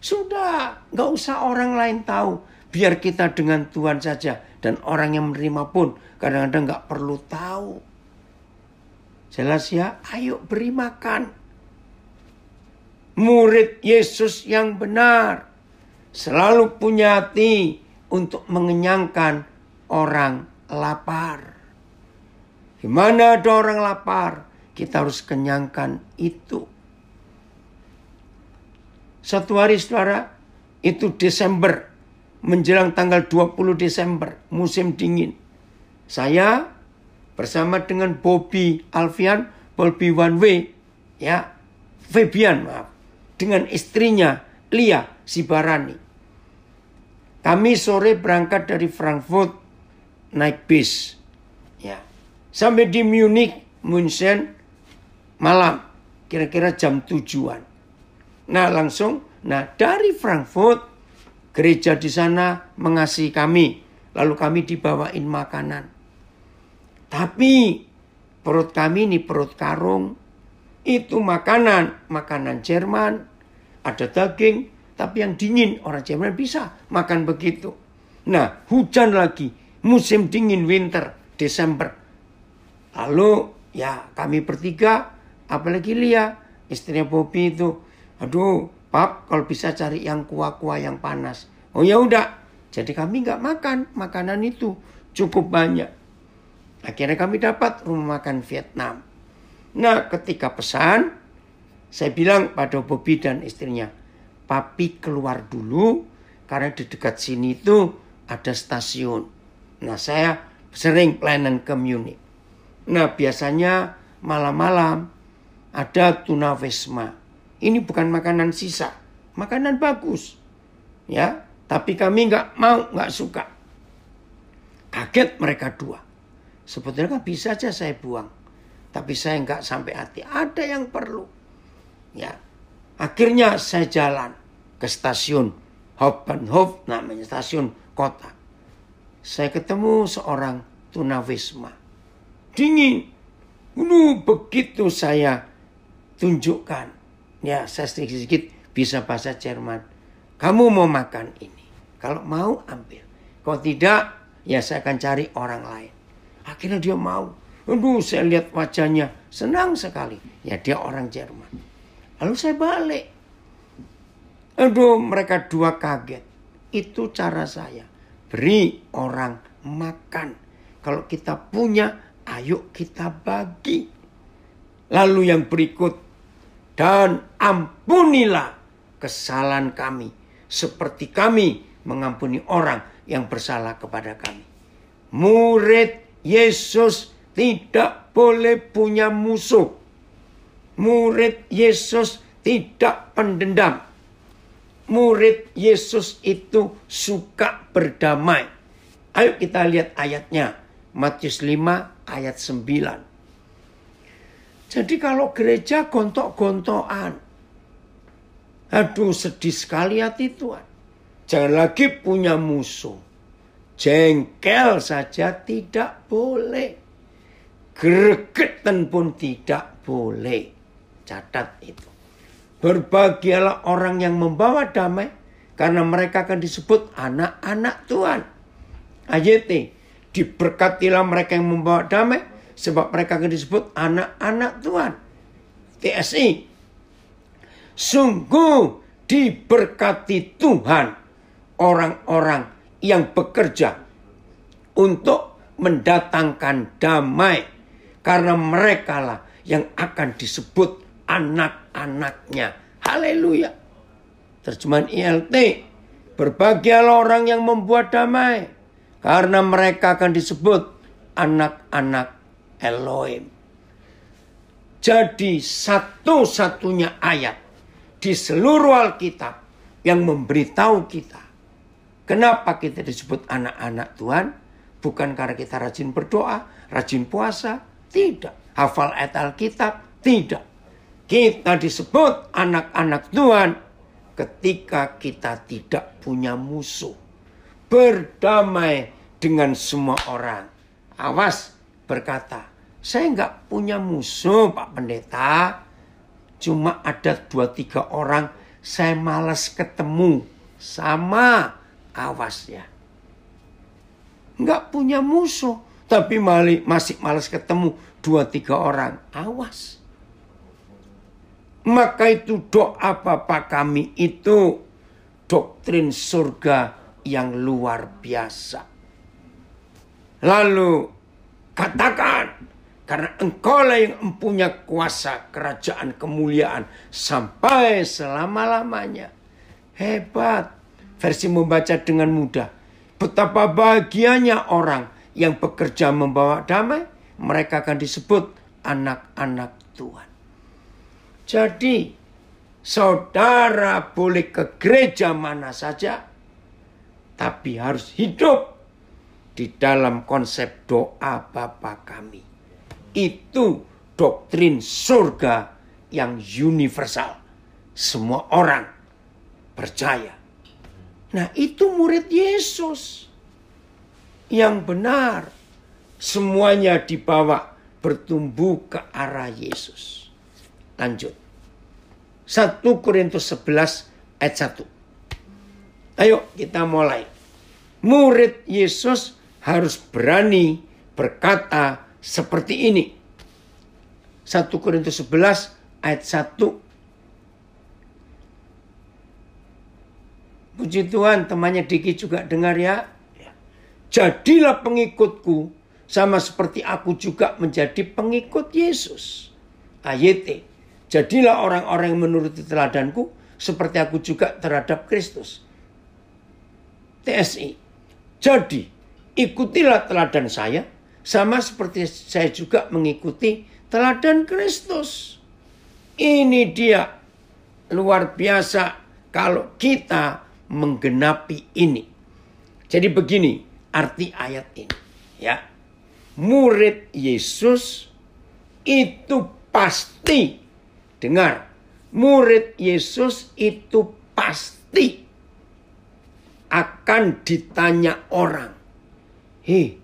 sudah nggak usah orang lain tahu. Biar kita dengan Tuhan saja. Dan orang yang menerima pun kadang-kadang nggak perlu tahu. Jelas ya, ayo beri makan. Murid Yesus yang benar selalu punya hati untuk mengenyangkan orang lapar. Gimana ada orang lapar? Kita harus kenyangkan itu. Satu hari saudara, itu Desember, menjelang tanggal 20 Desember, musim dingin. Saya bersama dengan Bobby Alfian, Bobby One Way, ya, Fabian, maaf, dengan istrinya Lia Sibarani. Kami sore berangkat dari Frankfurt naik bis. Ya. Sampai di Munich, München malam kira-kira jam tujuan. Nah langsung, nah dari Frankfurt gereja di sana mengasihi kami. Lalu kami dibawain makanan. Tapi perut kami ini perut karung. Itu makanan, makanan Jerman. Ada daging, tapi yang dingin orang Jerman bisa makan begitu. Nah hujan lagi, musim dingin winter, Desember. Lalu ya kami bertiga, apalagi Lia, istrinya Bobby itu aduh pap kalau bisa cari yang kuah-kuah yang panas oh ya udah jadi kami nggak makan makanan itu cukup banyak akhirnya kami dapat rumah makan Vietnam nah ketika pesan saya bilang pada Bobby dan istrinya papi keluar dulu karena di dekat sini itu ada stasiun nah saya sering pelayanan ke Munich nah biasanya malam-malam ada vesma. Ini bukan makanan sisa, makanan bagus. Ya, tapi kami nggak mau, nggak suka. Kaget mereka dua. Sebetulnya kan bisa aja saya buang. Tapi saya nggak sampai hati. Ada yang perlu. Ya, akhirnya saya jalan ke stasiun Hoppenhof namanya stasiun kota. Saya ketemu seorang tunawisma. Dingin. lu begitu saya tunjukkan ya saya sedikit-sedikit bisa bahasa Jerman. Kamu mau makan ini. Kalau mau ambil. Kalau tidak, ya saya akan cari orang lain. Akhirnya dia mau. Aduh, saya lihat wajahnya senang sekali. Ya dia orang Jerman. Lalu saya balik. Aduh, mereka dua kaget. Itu cara saya. Beri orang makan. Kalau kita punya, ayo kita bagi. Lalu yang berikut, dan ampunilah kesalahan kami seperti kami mengampuni orang yang bersalah kepada kami. Murid Yesus tidak boleh punya musuh. Murid Yesus tidak pendendam. Murid Yesus itu suka berdamai. Ayo kita lihat ayatnya. Matius 5 ayat 9. Jadi kalau gereja gontok-gontokan, aduh sedih sekali hati Tuhan. Jangan lagi punya musuh. Jengkel saja tidak boleh. Gregetan pun tidak boleh. Catat itu. Berbahagialah orang yang membawa damai karena mereka akan disebut anak-anak Tuhan. Ayat diberkatilah mereka yang membawa damai Sebab mereka akan disebut anak-anak Tuhan. TSI. Sungguh diberkati Tuhan orang-orang yang bekerja untuk mendatangkan damai. Karena merekalah yang akan disebut anak-anaknya. Haleluya. Terjemahan ILT. Berbahagialah orang yang membuat damai. Karena mereka akan disebut anak-anak Elohim. Jadi satu-satunya ayat di seluruh Alkitab yang memberitahu kita kenapa kita disebut anak-anak Tuhan bukan karena kita rajin berdoa, rajin puasa, tidak. Hafal ayat Alkitab, tidak. Kita disebut anak-anak Tuhan ketika kita tidak punya musuh. Berdamai dengan semua orang. Awas, berkata, saya nggak punya musuh hmm. Pak Pendeta, cuma ada dua tiga orang saya malas ketemu sama awas ya. Nggak punya musuh, tapi malih masih malas ketemu dua tiga orang, awas. Maka itu doa Bapak kami itu doktrin surga yang luar biasa. Lalu Katakan, karena engkaulah yang mempunyai kuasa kerajaan kemuliaan sampai selama-lamanya. Hebat. Versi membaca dengan mudah. Betapa bahagianya orang yang bekerja membawa damai. Mereka akan disebut anak-anak Tuhan. Jadi, saudara boleh ke gereja mana saja, tapi harus hidup di dalam konsep doa Bapa kami. Itu doktrin surga yang universal. Semua orang percaya. Nah, itu murid Yesus yang benar. Semuanya dibawa bertumbuh ke arah Yesus. Lanjut. 1 Korintus 11 ayat 1. Ayo kita mulai. Murid Yesus harus berani berkata seperti ini. 1 Korintus 11 ayat 1. Puji Tuhan, temannya Diki juga dengar ya. Jadilah pengikutku sama seperti aku juga menjadi pengikut Yesus. Ayat Jadilah orang-orang yang menuruti teladanku seperti aku juga terhadap Kristus. TSI. Jadi, Ikutilah teladan saya, sama seperti saya juga mengikuti teladan Kristus. Ini dia luar biasa kalau kita menggenapi ini. Jadi begini arti ayat ini ya. Murid Yesus itu pasti dengar. Murid Yesus itu pasti akan ditanya orang. Hei,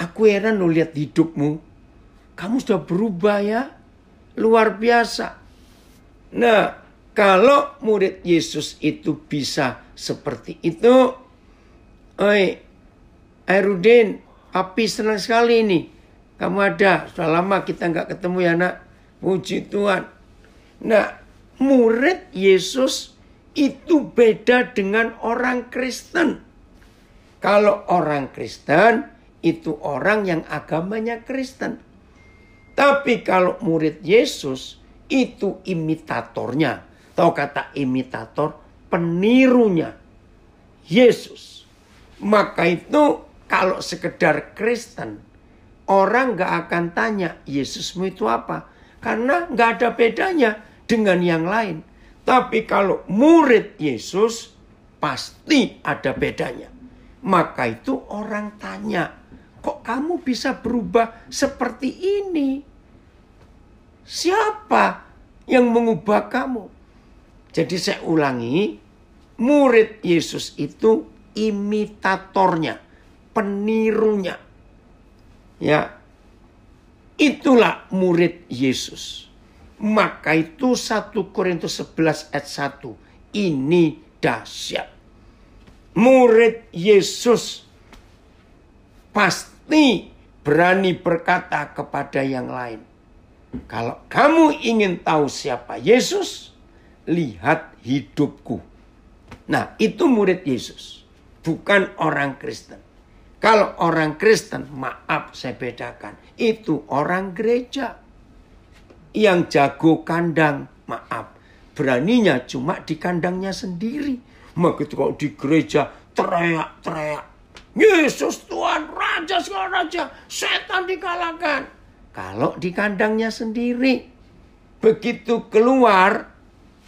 aku heran lo lihat hidupmu. Kamu sudah berubah ya. Luar biasa. Nah, kalau murid Yesus itu bisa seperti itu. Oi, Airudin, api senang sekali ini. Kamu ada, sudah lama kita nggak ketemu ya nak. Puji Tuhan. Nah, murid Yesus itu beda dengan orang Kristen. Kalau orang Kristen, itu orang yang agamanya Kristen. Tapi kalau murid Yesus, itu imitatornya. Tahu kata imitator? Penirunya. Yesus. Maka itu kalau sekedar Kristen, orang gak akan tanya Yesusmu itu apa. Karena gak ada bedanya dengan yang lain. Tapi kalau murid Yesus, pasti ada bedanya. Maka itu orang tanya, kok kamu bisa berubah seperti ini? Siapa yang mengubah kamu? Jadi saya ulangi, murid Yesus itu imitatornya, penirunya. Ya. Itulah murid Yesus. Maka itu 1 Korintus 11 ayat 1. Ini dahsyat murid Yesus pasti berani berkata kepada yang lain, "Kalau kamu ingin tahu siapa Yesus, lihat hidupku." Nah, itu murid Yesus, bukan orang Kristen. Kalau orang Kristen, maaf saya bedakan, itu orang gereja yang jago kandang, maaf, beraninya cuma di kandangnya sendiri Begitu kalau di gereja teriak-teriak. Yesus Tuhan Raja segala Raja. Setan dikalahkan. Kalau di kandangnya sendiri. Begitu keluar.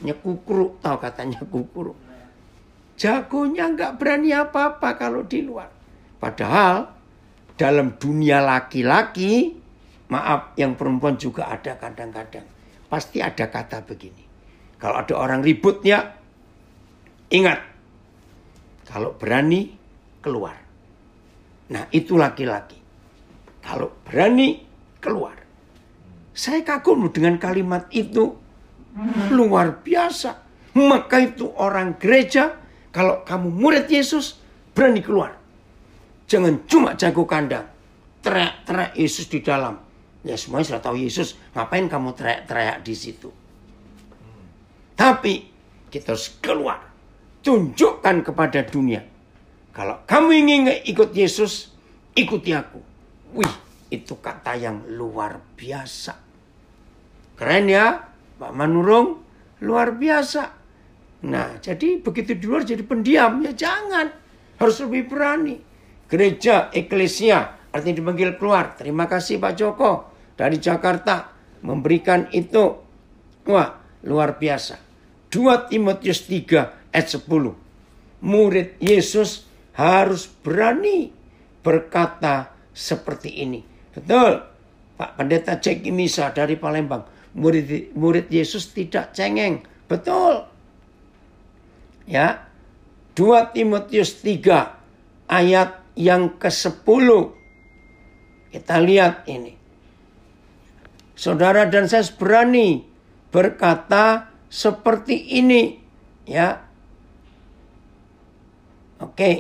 Nyekukru. Tahu katanya kukur, Jagonya nggak berani apa-apa kalau di luar. Padahal dalam dunia laki-laki. Maaf yang perempuan juga ada kadang-kadang. Pasti ada kata begini. Kalau ada orang ributnya, Ingat, kalau berani keluar. Nah, itu laki-laki. Kalau berani keluar. Saya kagum dengan kalimat itu. Luar biasa. Maka itu orang gereja, kalau kamu murid Yesus, berani keluar. Jangan cuma jago kandang. Teriak-teriak Yesus di dalam. Ya semuanya sudah tahu Yesus, ngapain kamu teriak-teriak di situ. Tapi kita harus keluar tunjukkan kepada dunia. Kalau kamu ingin ikut Yesus, ikuti aku. Wih, itu kata yang luar biasa. Keren ya, Pak Manurung? Luar biasa. Nah, jadi begitu di luar jadi pendiam. Ya jangan. Harus lebih berani. Gereja, eklesia, artinya dipanggil keluar. Terima kasih Pak Joko dari Jakarta memberikan itu. Wah, luar biasa. 2 Timotius 3 ayat 10. Murid Yesus harus berani berkata seperti ini. Betul. Pak Pendeta Jack Misa dari Palembang. Murid, murid Yesus tidak cengeng. Betul. Ya. 2 Timotius 3 ayat yang ke-10. Kita lihat ini. Saudara dan saya berani berkata seperti ini. Ya, Oke.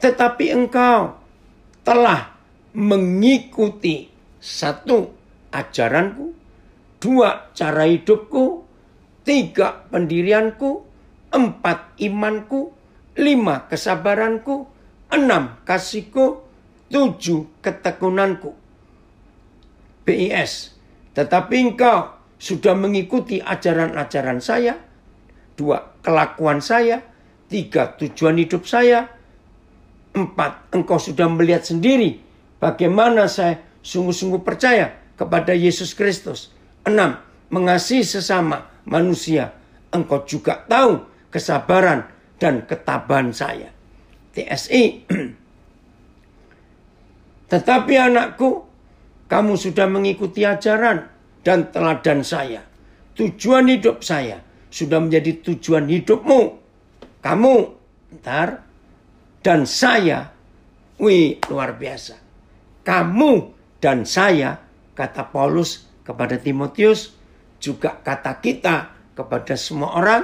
Tetapi engkau telah mengikuti satu ajaranku, dua cara hidupku, tiga pendirianku, empat imanku, lima kesabaranku, enam kasihku, tujuh ketekunanku. BIS. Tetapi engkau sudah mengikuti ajaran-ajaran saya, dua kelakuan saya, Tiga, tujuan hidup saya. Empat, engkau sudah melihat sendiri bagaimana saya sungguh-sungguh percaya kepada Yesus Kristus. Enam, mengasihi sesama manusia. Engkau juga tahu kesabaran dan ketabahan saya. TSI. [CLEARS THROAT] Tetapi anakku, kamu sudah mengikuti ajaran dan teladan saya. Tujuan hidup saya sudah menjadi tujuan hidupmu kamu ntar dan saya wih luar biasa kamu dan saya kata Paulus kepada Timotius juga kata kita kepada semua orang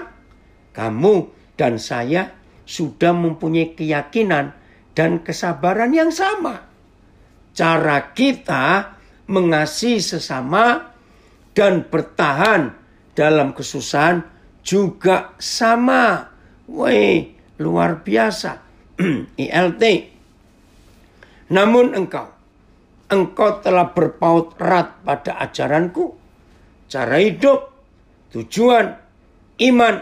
kamu dan saya sudah mempunyai keyakinan dan kesabaran yang sama cara kita mengasihi sesama dan bertahan dalam kesusahan juga sama. Woi, luar biasa. ILT. [CLEARS THROAT] Namun engkau, engkau telah berpaut erat pada ajaranku, cara hidup, tujuan, iman,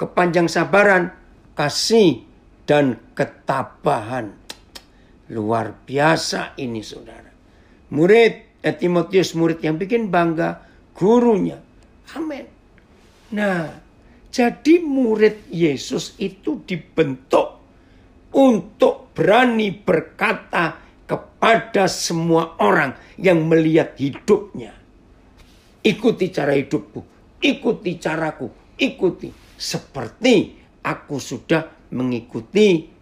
kepanjang sabaran, kasih, dan ketabahan. Luar biasa ini saudara. Murid, eh, Timotius murid yang bikin bangga gurunya. Amin. Nah, jadi murid Yesus itu dibentuk untuk berani berkata kepada semua orang yang melihat hidupnya. Ikuti cara hidupku, ikuti caraku, ikuti seperti aku sudah mengikuti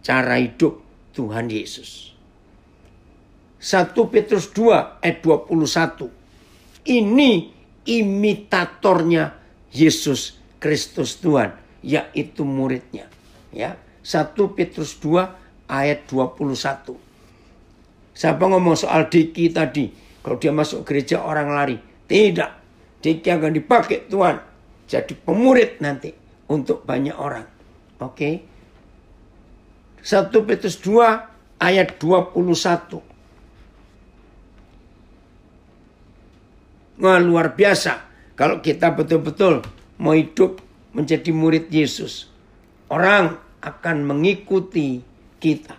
cara hidup Tuhan Yesus. 1 Petrus 2 ayat 21. Ini imitatornya Yesus Kristus Tuhan, yaitu muridnya. Ya, 1 Petrus 2 ayat 21. Siapa ngomong soal Diki tadi? Kalau dia masuk gereja orang lari. Tidak. Diki akan dipakai Tuhan. Jadi pemurid nanti untuk banyak orang. Oke. Okay? 1 Petrus 2 ayat 21. Wah, luar biasa kalau kita betul-betul mau hidup menjadi murid Yesus, orang akan mengikuti kita.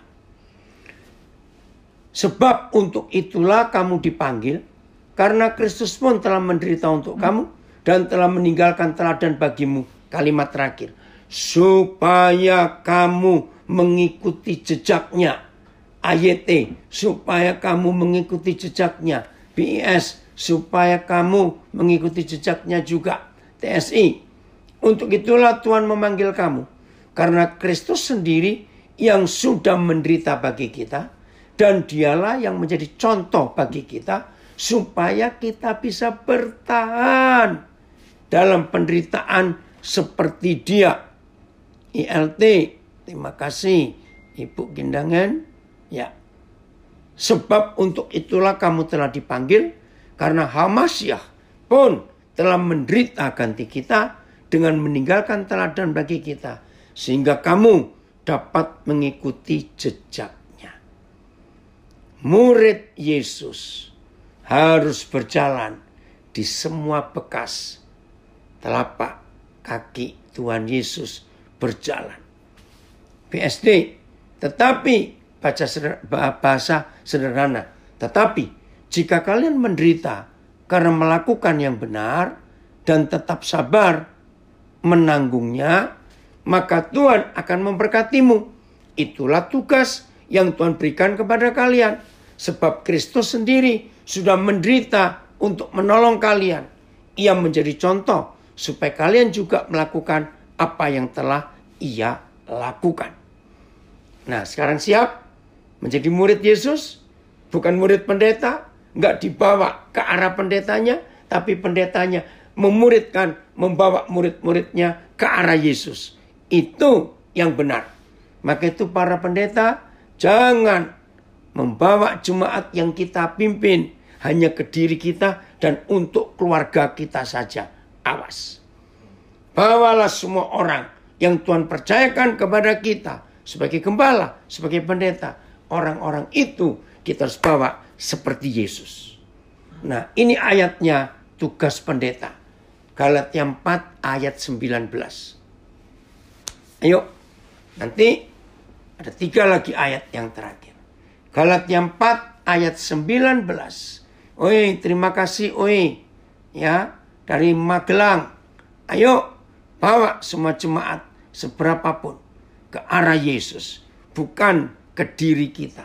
Sebab untuk itulah kamu dipanggil, karena Kristus pun telah menderita untuk hmm. kamu dan telah meninggalkan teladan bagimu. Kalimat terakhir, supaya kamu mengikuti jejaknya. AYT, supaya kamu mengikuti jejaknya. BIS, supaya kamu mengikuti jejaknya juga. TSI. Untuk itulah Tuhan memanggil kamu. Karena Kristus sendiri yang sudah menderita bagi kita. Dan dialah yang menjadi contoh bagi kita. Supaya kita bisa bertahan dalam penderitaan seperti dia. ILT, terima kasih Ibu Gindangan. Ya. Sebab untuk itulah kamu telah dipanggil karena Hamasyah pun telah menderita ganti kita dengan meninggalkan teladan bagi kita sehingga kamu dapat mengikuti jejaknya. Murid Yesus harus berjalan di semua bekas telapak kaki Tuhan Yesus berjalan. PSD, tetapi baca bahasa sederhana. Tetapi jika kalian menderita karena melakukan yang benar dan tetap sabar menanggungnya, maka Tuhan akan memberkatimu. Itulah tugas yang Tuhan berikan kepada kalian, sebab Kristus sendiri sudah menderita untuk menolong kalian. Ia menjadi contoh supaya kalian juga melakukan apa yang telah Ia lakukan. Nah, sekarang siap menjadi murid Yesus, bukan murid pendeta, nggak dibawa ke arah pendetanya, tapi pendetanya memuridkan, membawa murid-muridnya ke arah Yesus. Itu yang benar. Maka itu para pendeta jangan membawa jemaat yang kita pimpin hanya ke diri kita dan untuk keluarga kita saja. Awas. Bawalah semua orang yang Tuhan percayakan kepada kita sebagai gembala, sebagai pendeta. Orang-orang itu kita harus bawa seperti Yesus. Nah ini ayatnya tugas pendeta. Galatia 4 ayat 19. Ayo, nanti ada tiga lagi ayat yang terakhir. Galatia 4 ayat 19. Oi, terima kasih oi. Ya, dari Magelang. Ayo, bawa semua jemaat seberapapun ke arah Yesus, bukan ke diri kita.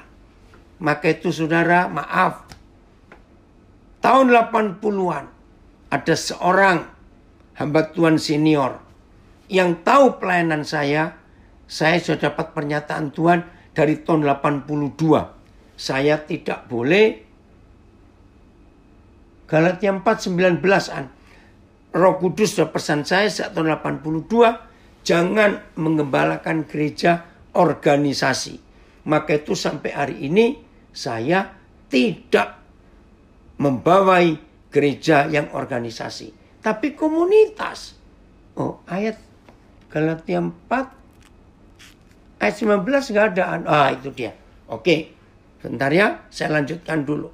Maka itu saudara maaf. Tahun 80-an ada seorang hamba Tuhan senior yang tahu pelayanan saya. Saya sudah dapat pernyataan Tuhan dari tahun 82. Saya tidak boleh Galatia belas an Roh Kudus sudah pesan saya sejak tahun 82 jangan mengembalakan gereja organisasi. Maka itu sampai hari ini saya tidak membawai gereja yang organisasi, tapi komunitas. Oh, ayat Galatia 4 ayat 19 nggak ada. Anu, ah, itu dia. Oke. Bentar ya, saya lanjutkan dulu.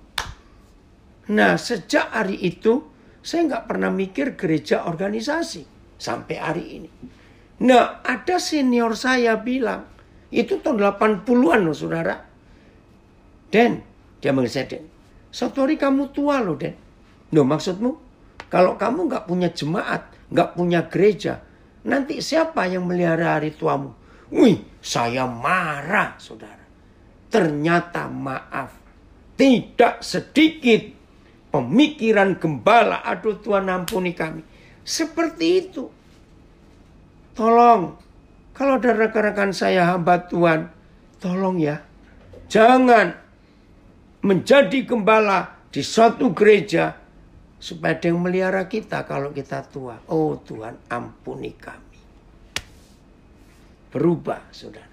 Nah, sejak hari itu saya nggak pernah mikir gereja organisasi sampai hari ini. Nah, ada senior saya bilang, itu tahun 80-an loh saudara. Den, dia manggil saya Den. Sorry kamu tua loh Den. Loh maksudmu? Kalau kamu nggak punya jemaat, nggak punya gereja, nanti siapa yang melihara hari tuamu? Wih, saya marah saudara. Ternyata maaf, tidak sedikit pemikiran gembala. Aduh Tuhan ampuni kami. Seperti itu. Tolong, kalau ada rekan-rekan saya hamba Tuhan, tolong ya. Jangan menjadi gembala di suatu gereja supaya ada yang melihara kita kalau kita tua. Oh Tuhan, ampuni kami. Berubah, saudara.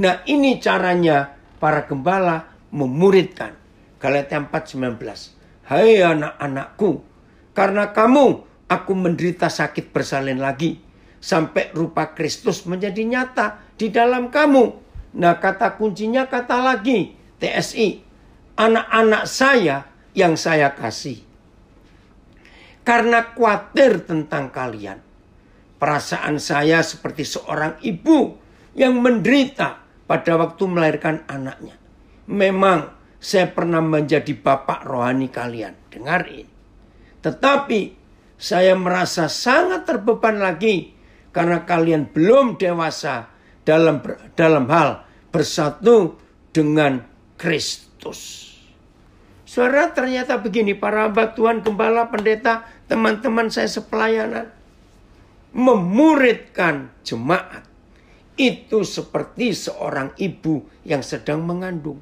Nah, ini caranya para gembala memuridkan. Galatia 19. Hai anak-anakku, karena kamu aku menderita sakit bersalin lagi sampai rupa Kristus menjadi nyata di dalam kamu. Nah, kata kuncinya kata lagi TSI anak-anak saya yang saya kasih. Karena khawatir tentang kalian, perasaan saya seperti seorang ibu yang menderita pada waktu melahirkan anaknya. Memang saya pernah menjadi bapak rohani kalian. Dengar ini. Tetapi saya merasa sangat terbeban lagi karena kalian belum dewasa dalam dalam hal bersatu dengan Kristus. Suara Saudara ternyata begini, para abad Tuhan, gembala, pendeta, teman-teman saya sepelayanan. Memuridkan jemaat. Itu seperti seorang ibu yang sedang mengandung.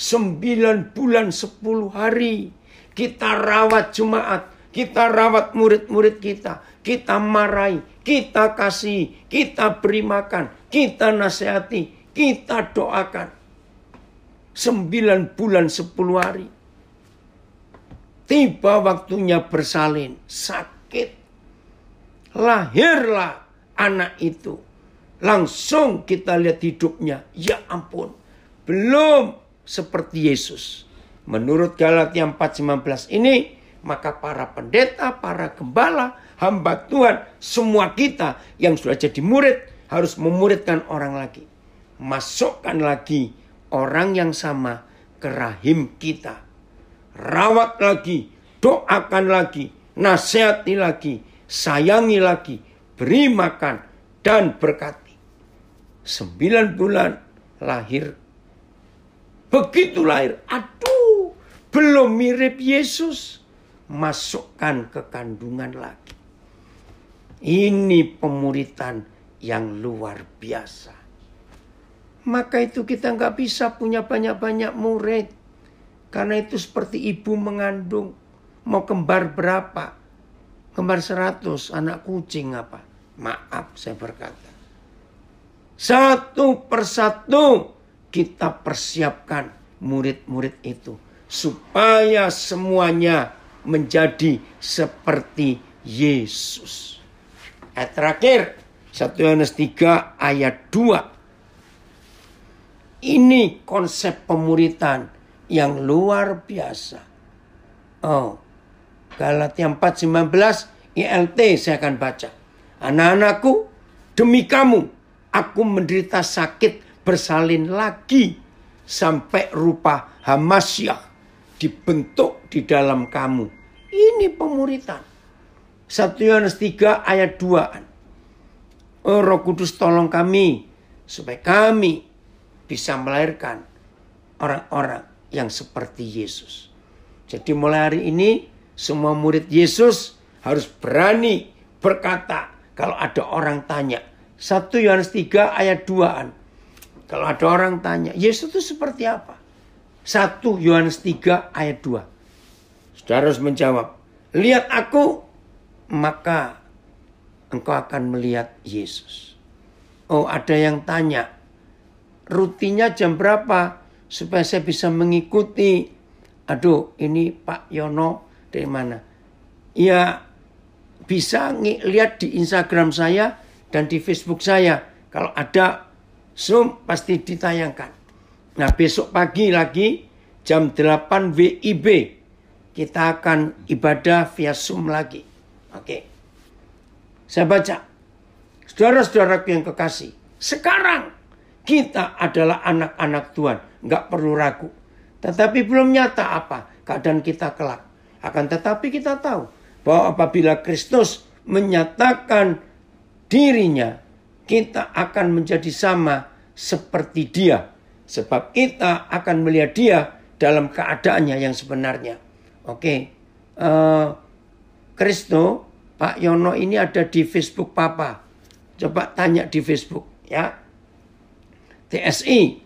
Sembilan bulan sepuluh hari kita rawat jemaat, kita rawat murid-murid kita, kita marahi, kita kasih, kita beri makan, kita nasihati, kita doakan sembilan bulan sepuluh hari. Tiba waktunya bersalin, sakit. Lahirlah anak itu. Langsung kita lihat hidupnya. Ya ampun, belum seperti Yesus. Menurut Galatia 4:19 ini, maka para pendeta, para gembala, hamba Tuhan, semua kita yang sudah jadi murid harus memuridkan orang lagi. Masukkan lagi orang yang sama ke rahim kita. Rawat lagi, doakan lagi, nasihati lagi, sayangi lagi, beri makan, dan berkati. Sembilan bulan lahir. Begitu lahir, aduh, belum mirip Yesus. Masukkan ke kandungan lagi. Ini pemuritan yang luar biasa. Maka itu kita nggak bisa punya banyak-banyak murid. Karena itu seperti ibu mengandung. Mau kembar berapa? Kembar seratus, anak kucing apa? Maaf saya berkata. Satu persatu kita persiapkan murid-murid itu. Supaya semuanya menjadi seperti Yesus. Eh, ayat terakhir, 1 Yohanes 3 ayat 2. Ini konsep pemuritan yang luar biasa. Oh, Galatia 19, ILT saya akan baca. Anak-anakku, demi kamu aku menderita sakit bersalin lagi sampai rupa Hamasyah dibentuk di dalam kamu. Ini pemuritan. 1 Yohanes 3 ayat 2. Oh, Roh Kudus tolong kami supaya kami bisa melahirkan orang-orang yang seperti Yesus. Jadi mulai hari ini semua murid Yesus harus berani berkata kalau ada orang tanya. 1 Yohanes 3 ayat 2-an. Kalau ada orang tanya, Yesus itu seperti apa? 1 Yohanes 3 ayat 2. Saudara harus menjawab, lihat aku, maka engkau akan melihat Yesus. Oh ada yang tanya, rutinnya jam berapa supaya saya bisa mengikuti. Aduh, ini Pak Yono dari mana? Ya bisa lihat di Instagram saya dan di Facebook saya. Kalau ada Zoom pasti ditayangkan. Nah besok pagi lagi jam 8 WIB kita akan ibadah via Zoom lagi. Oke. Saya baca. Saudara-saudaraku yang kekasih, sekarang kita adalah anak-anak Tuhan, nggak perlu ragu. Tetapi belum nyata apa keadaan kita kelak. Akan tetapi kita tahu bahwa apabila Kristus menyatakan dirinya, kita akan menjadi sama seperti dia. Sebab kita akan melihat dia dalam keadaannya yang sebenarnya. Oke, uh, Kristo, Pak Yono ini ada di Facebook Papa. Coba tanya di Facebook ya. TSI.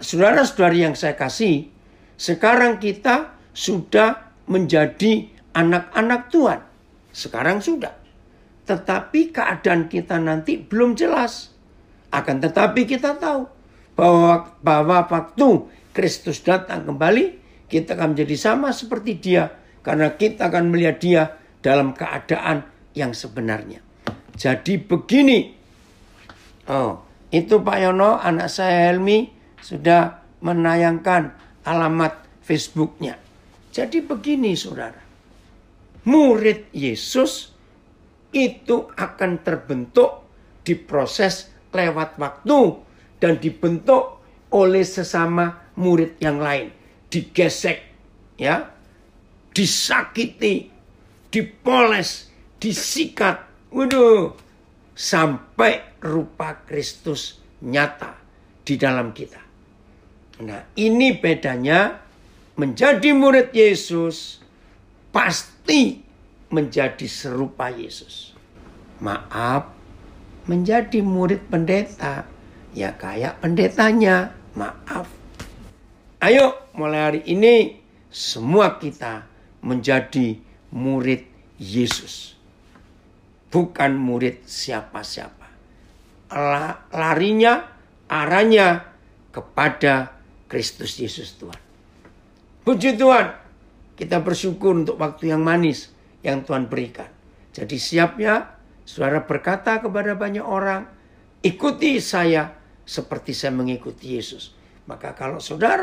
Saudara-saudari yang saya kasih, sekarang kita sudah menjadi anak-anak Tuhan. Sekarang sudah. Tetapi keadaan kita nanti belum jelas. Akan tetapi kita tahu bahwa bahwa waktu Kristus datang kembali, kita akan menjadi sama seperti dia karena kita akan melihat dia dalam keadaan yang sebenarnya. Jadi begini. Oh, itu Pak Yono, anak saya Helmi, sudah menayangkan alamat Facebooknya. Jadi begini saudara, murid Yesus itu akan terbentuk di proses lewat waktu dan dibentuk oleh sesama murid yang lain. Digesek, ya, disakiti, dipoles, disikat. Waduh, sampai rupa Kristus nyata di dalam kita. Nah, ini bedanya menjadi murid Yesus pasti menjadi serupa Yesus. Maaf, menjadi murid pendeta ya kayak pendetanya. Maaf. Ayo mulai hari ini semua kita menjadi murid Yesus. Bukan murid siapa-siapa larinya, arahnya kepada Kristus Yesus Tuhan. Puji Tuhan, kita bersyukur untuk waktu yang manis yang Tuhan berikan. Jadi siapnya, suara berkata kepada banyak orang, ikuti saya seperti saya mengikuti Yesus. Maka kalau saudara